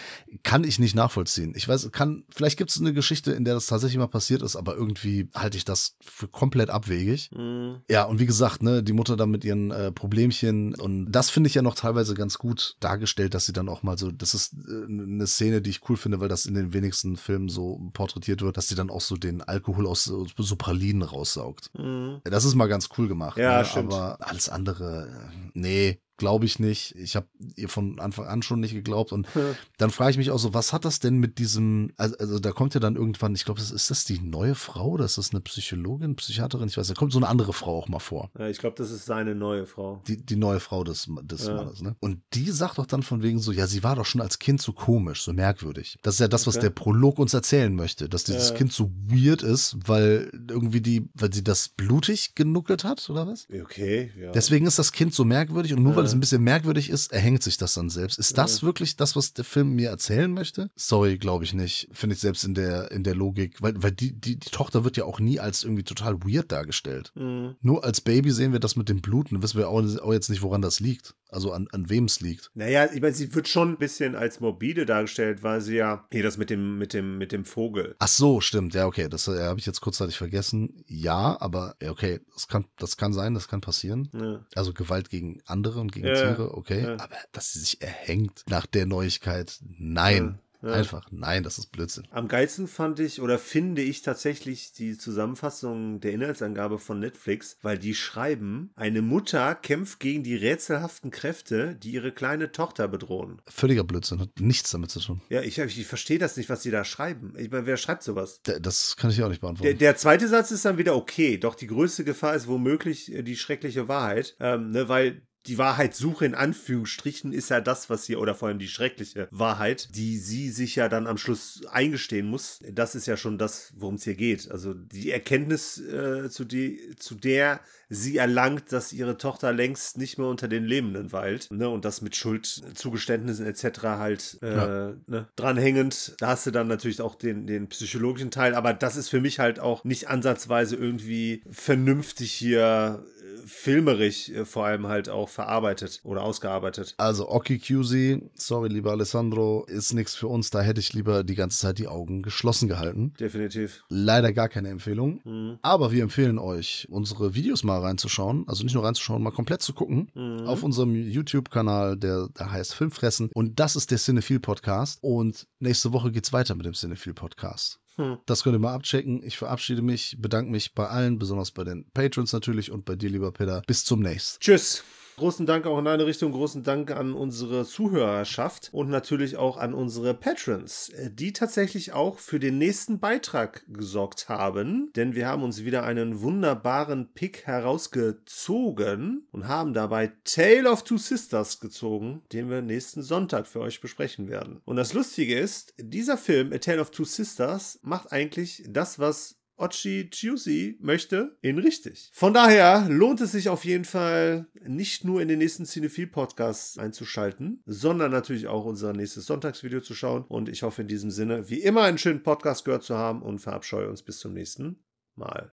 Kann ich nicht nachvollziehen. Ich weiß, kann, vielleicht gibt es eine Geschichte, in der das tatsächlich mal passiert ist, aber irgendwie halte ich das für komplett abwegig. Mhm. Ja, und wie gesagt, ne, die Mutter dann mit ihren äh, Problemchen und das finde ich ja noch teilweise ganz gut dargestellt, dass sie dann auch mal so, das ist äh, eine Szene, die ich cool finde, weil das in den wenigsten Filmen so porträtiert wird, dass sie dann auch so den Alkohol aus, aus so Pralinen raussaugt. Mhm. Das ist mal ganz cool gemacht. Ja, ne? stimmt. Aber alles andere, äh, nee, glaube ich nicht. Ich habe ihr von Anfang an schon nicht geglaubt. Und ja. dann frage ich mich auch so, was hat das denn mit diesem, also, also da kommt ja dann irgendwann, ich glaube, ist das die neue Frau oder ist das eine Psychologin, Psychiaterin? Ich weiß, da kommt so eine andere Frau auch mal vor. Ja, ich glaube, das ist seine neue Frau. Die, die neue Frau des, des ja. Mannes, ne? Und die sagt doch dann von wegen so, ja, sie war doch schon als Kind so komisch, so merkwürdig. Das ist ja das, was okay. der Prolog uns erzählen möchte, dass dieses Kind so weird ist, weil irgendwie die, weil sie das blutig genuckelt hat oder was? Okay, ja. Deswegen ist das Kind so merkwürdig und nur weil es ein bisschen merkwürdig ist, erhängt sich das dann selbst. Ist das wirklich das, was der Film mir erzählen möchte? Sorry, glaube ich nicht. Finde ich selbst in der, in der Logik, weil, weil die, die, die Tochter wird ja auch nie als irgendwie total weird dargestellt. Mhm. Nur als Baby sehen wir das mit dem Bluten, wissen wir auch, auch jetzt nicht, woran das liegt. Also an, an wem es liegt. Naja, ich meine, sie wird schon ein bisschen als morbide dargestellt, weil sie ja hier das mit dem, mit dem, mit dem Vogel. Ach so, stimmt. Ja, okay. Das äh, habe ich jetzt kurzzeitig vergessen. Ja, aber okay, das kann, das kann sein, das kann passieren. Ja. Also Gewalt gegen andere und gegen gegen ja, Tiere, okay. Ja. Aber dass sie sich erhängt nach der Neuigkeit, nein. Ja. Einfach, nein, das ist Blödsinn. Am geilsten fand ich oder finde ich tatsächlich die Zusammenfassung der Inhaltsangabe von Netflix, weil die schreiben, eine Mutter kämpft gegen die rätselhaften Kräfte, die ihre kleine Tochter bedrohen. Völliger Blödsinn, hat nichts damit zu tun. Ja, ich, ich verstehe das nicht, was die da schreiben. Ich meine, wer schreibt sowas? D das kann ich auch nicht beantworten. Der, der, zweite Satz ist dann wieder okay, doch die größte Gefahr ist womöglich äh, die schreckliche Wahrheit, ähm, ne, weil die Wahrheitssuche in Anführungsstrichen ist ja das, was hier, oder vor allem die schreckliche Wahrheit, die sie sich ja dann am Schluss eingestehen muss. Das ist ja schon das, worum es hier geht. Also die Erkenntnis, äh, zu, die, zu der sie erlangt, dass ihre Tochter längst nicht mehr unter den Lebenden weilt. Ne? Und das mit Schuldzugeständnissen etc. halt äh, ja. ne? dranhängend. Da hast du dann natürlich auch den, den psychologischen Teil, aber das ist für mich halt auch nicht ansatzweise irgendwie vernünftig hier filmerisch äh, vor allem halt auch verarbeitet oder ausgearbeitet. Also Oki QZ, sorry lieber Alessandro, ist nichts für uns, da hätte ich lieber die ganze Zeit die Augen geschlossen gehalten. Definitiv. Leider gar keine Empfehlung, mhm. aber wir empfehlen euch, unsere Videos mal reinzuschauen, also nicht nur reinzuschauen, mal komplett zu gucken, mhm. auf unserem YouTube-Kanal, der, der heißt Filmfressen und das ist der Cinephil Podcast und nächste Woche geht's weiter mit dem Cinephil Podcast. Hm. Das könnt ihr mal abchecken. Ich verabschiede mich, bedanke mich bei allen, besonders bei den Patrons natürlich und bei dir, lieber Peter. Bis zum nächsten. Tschüss. Großen Dank auch in eine Richtung, großen Dank an unsere Zuhörerschaft und natürlich auch an unsere Patrons, äh, die tatsächlich auch für den nächsten Beitrag gesorgt haben, denn wir haben uns wieder einen wunderbaren Pick herausgezogen und haben dabei Tale of Two Sisters gezogen, den wir nächsten Sonntag für euch besprechen werden. Und das Lustige ist, dieser Film A Tale of Two Sisters macht eigentlich das, was Ochi Chiusi möchte ihn richtig. Von daher lohnt es sich auf jeden Fall nicht nur in den nächsten Cinephil-Podcast einzuschalten, sondern natürlich auch unser nächstes Sonntagsvideo zu schauen. Und ich hoffe in diesem Sinne, wie immer, einen schönen Podcast gehört zu haben und verabscheue uns bis zum nächsten Mal.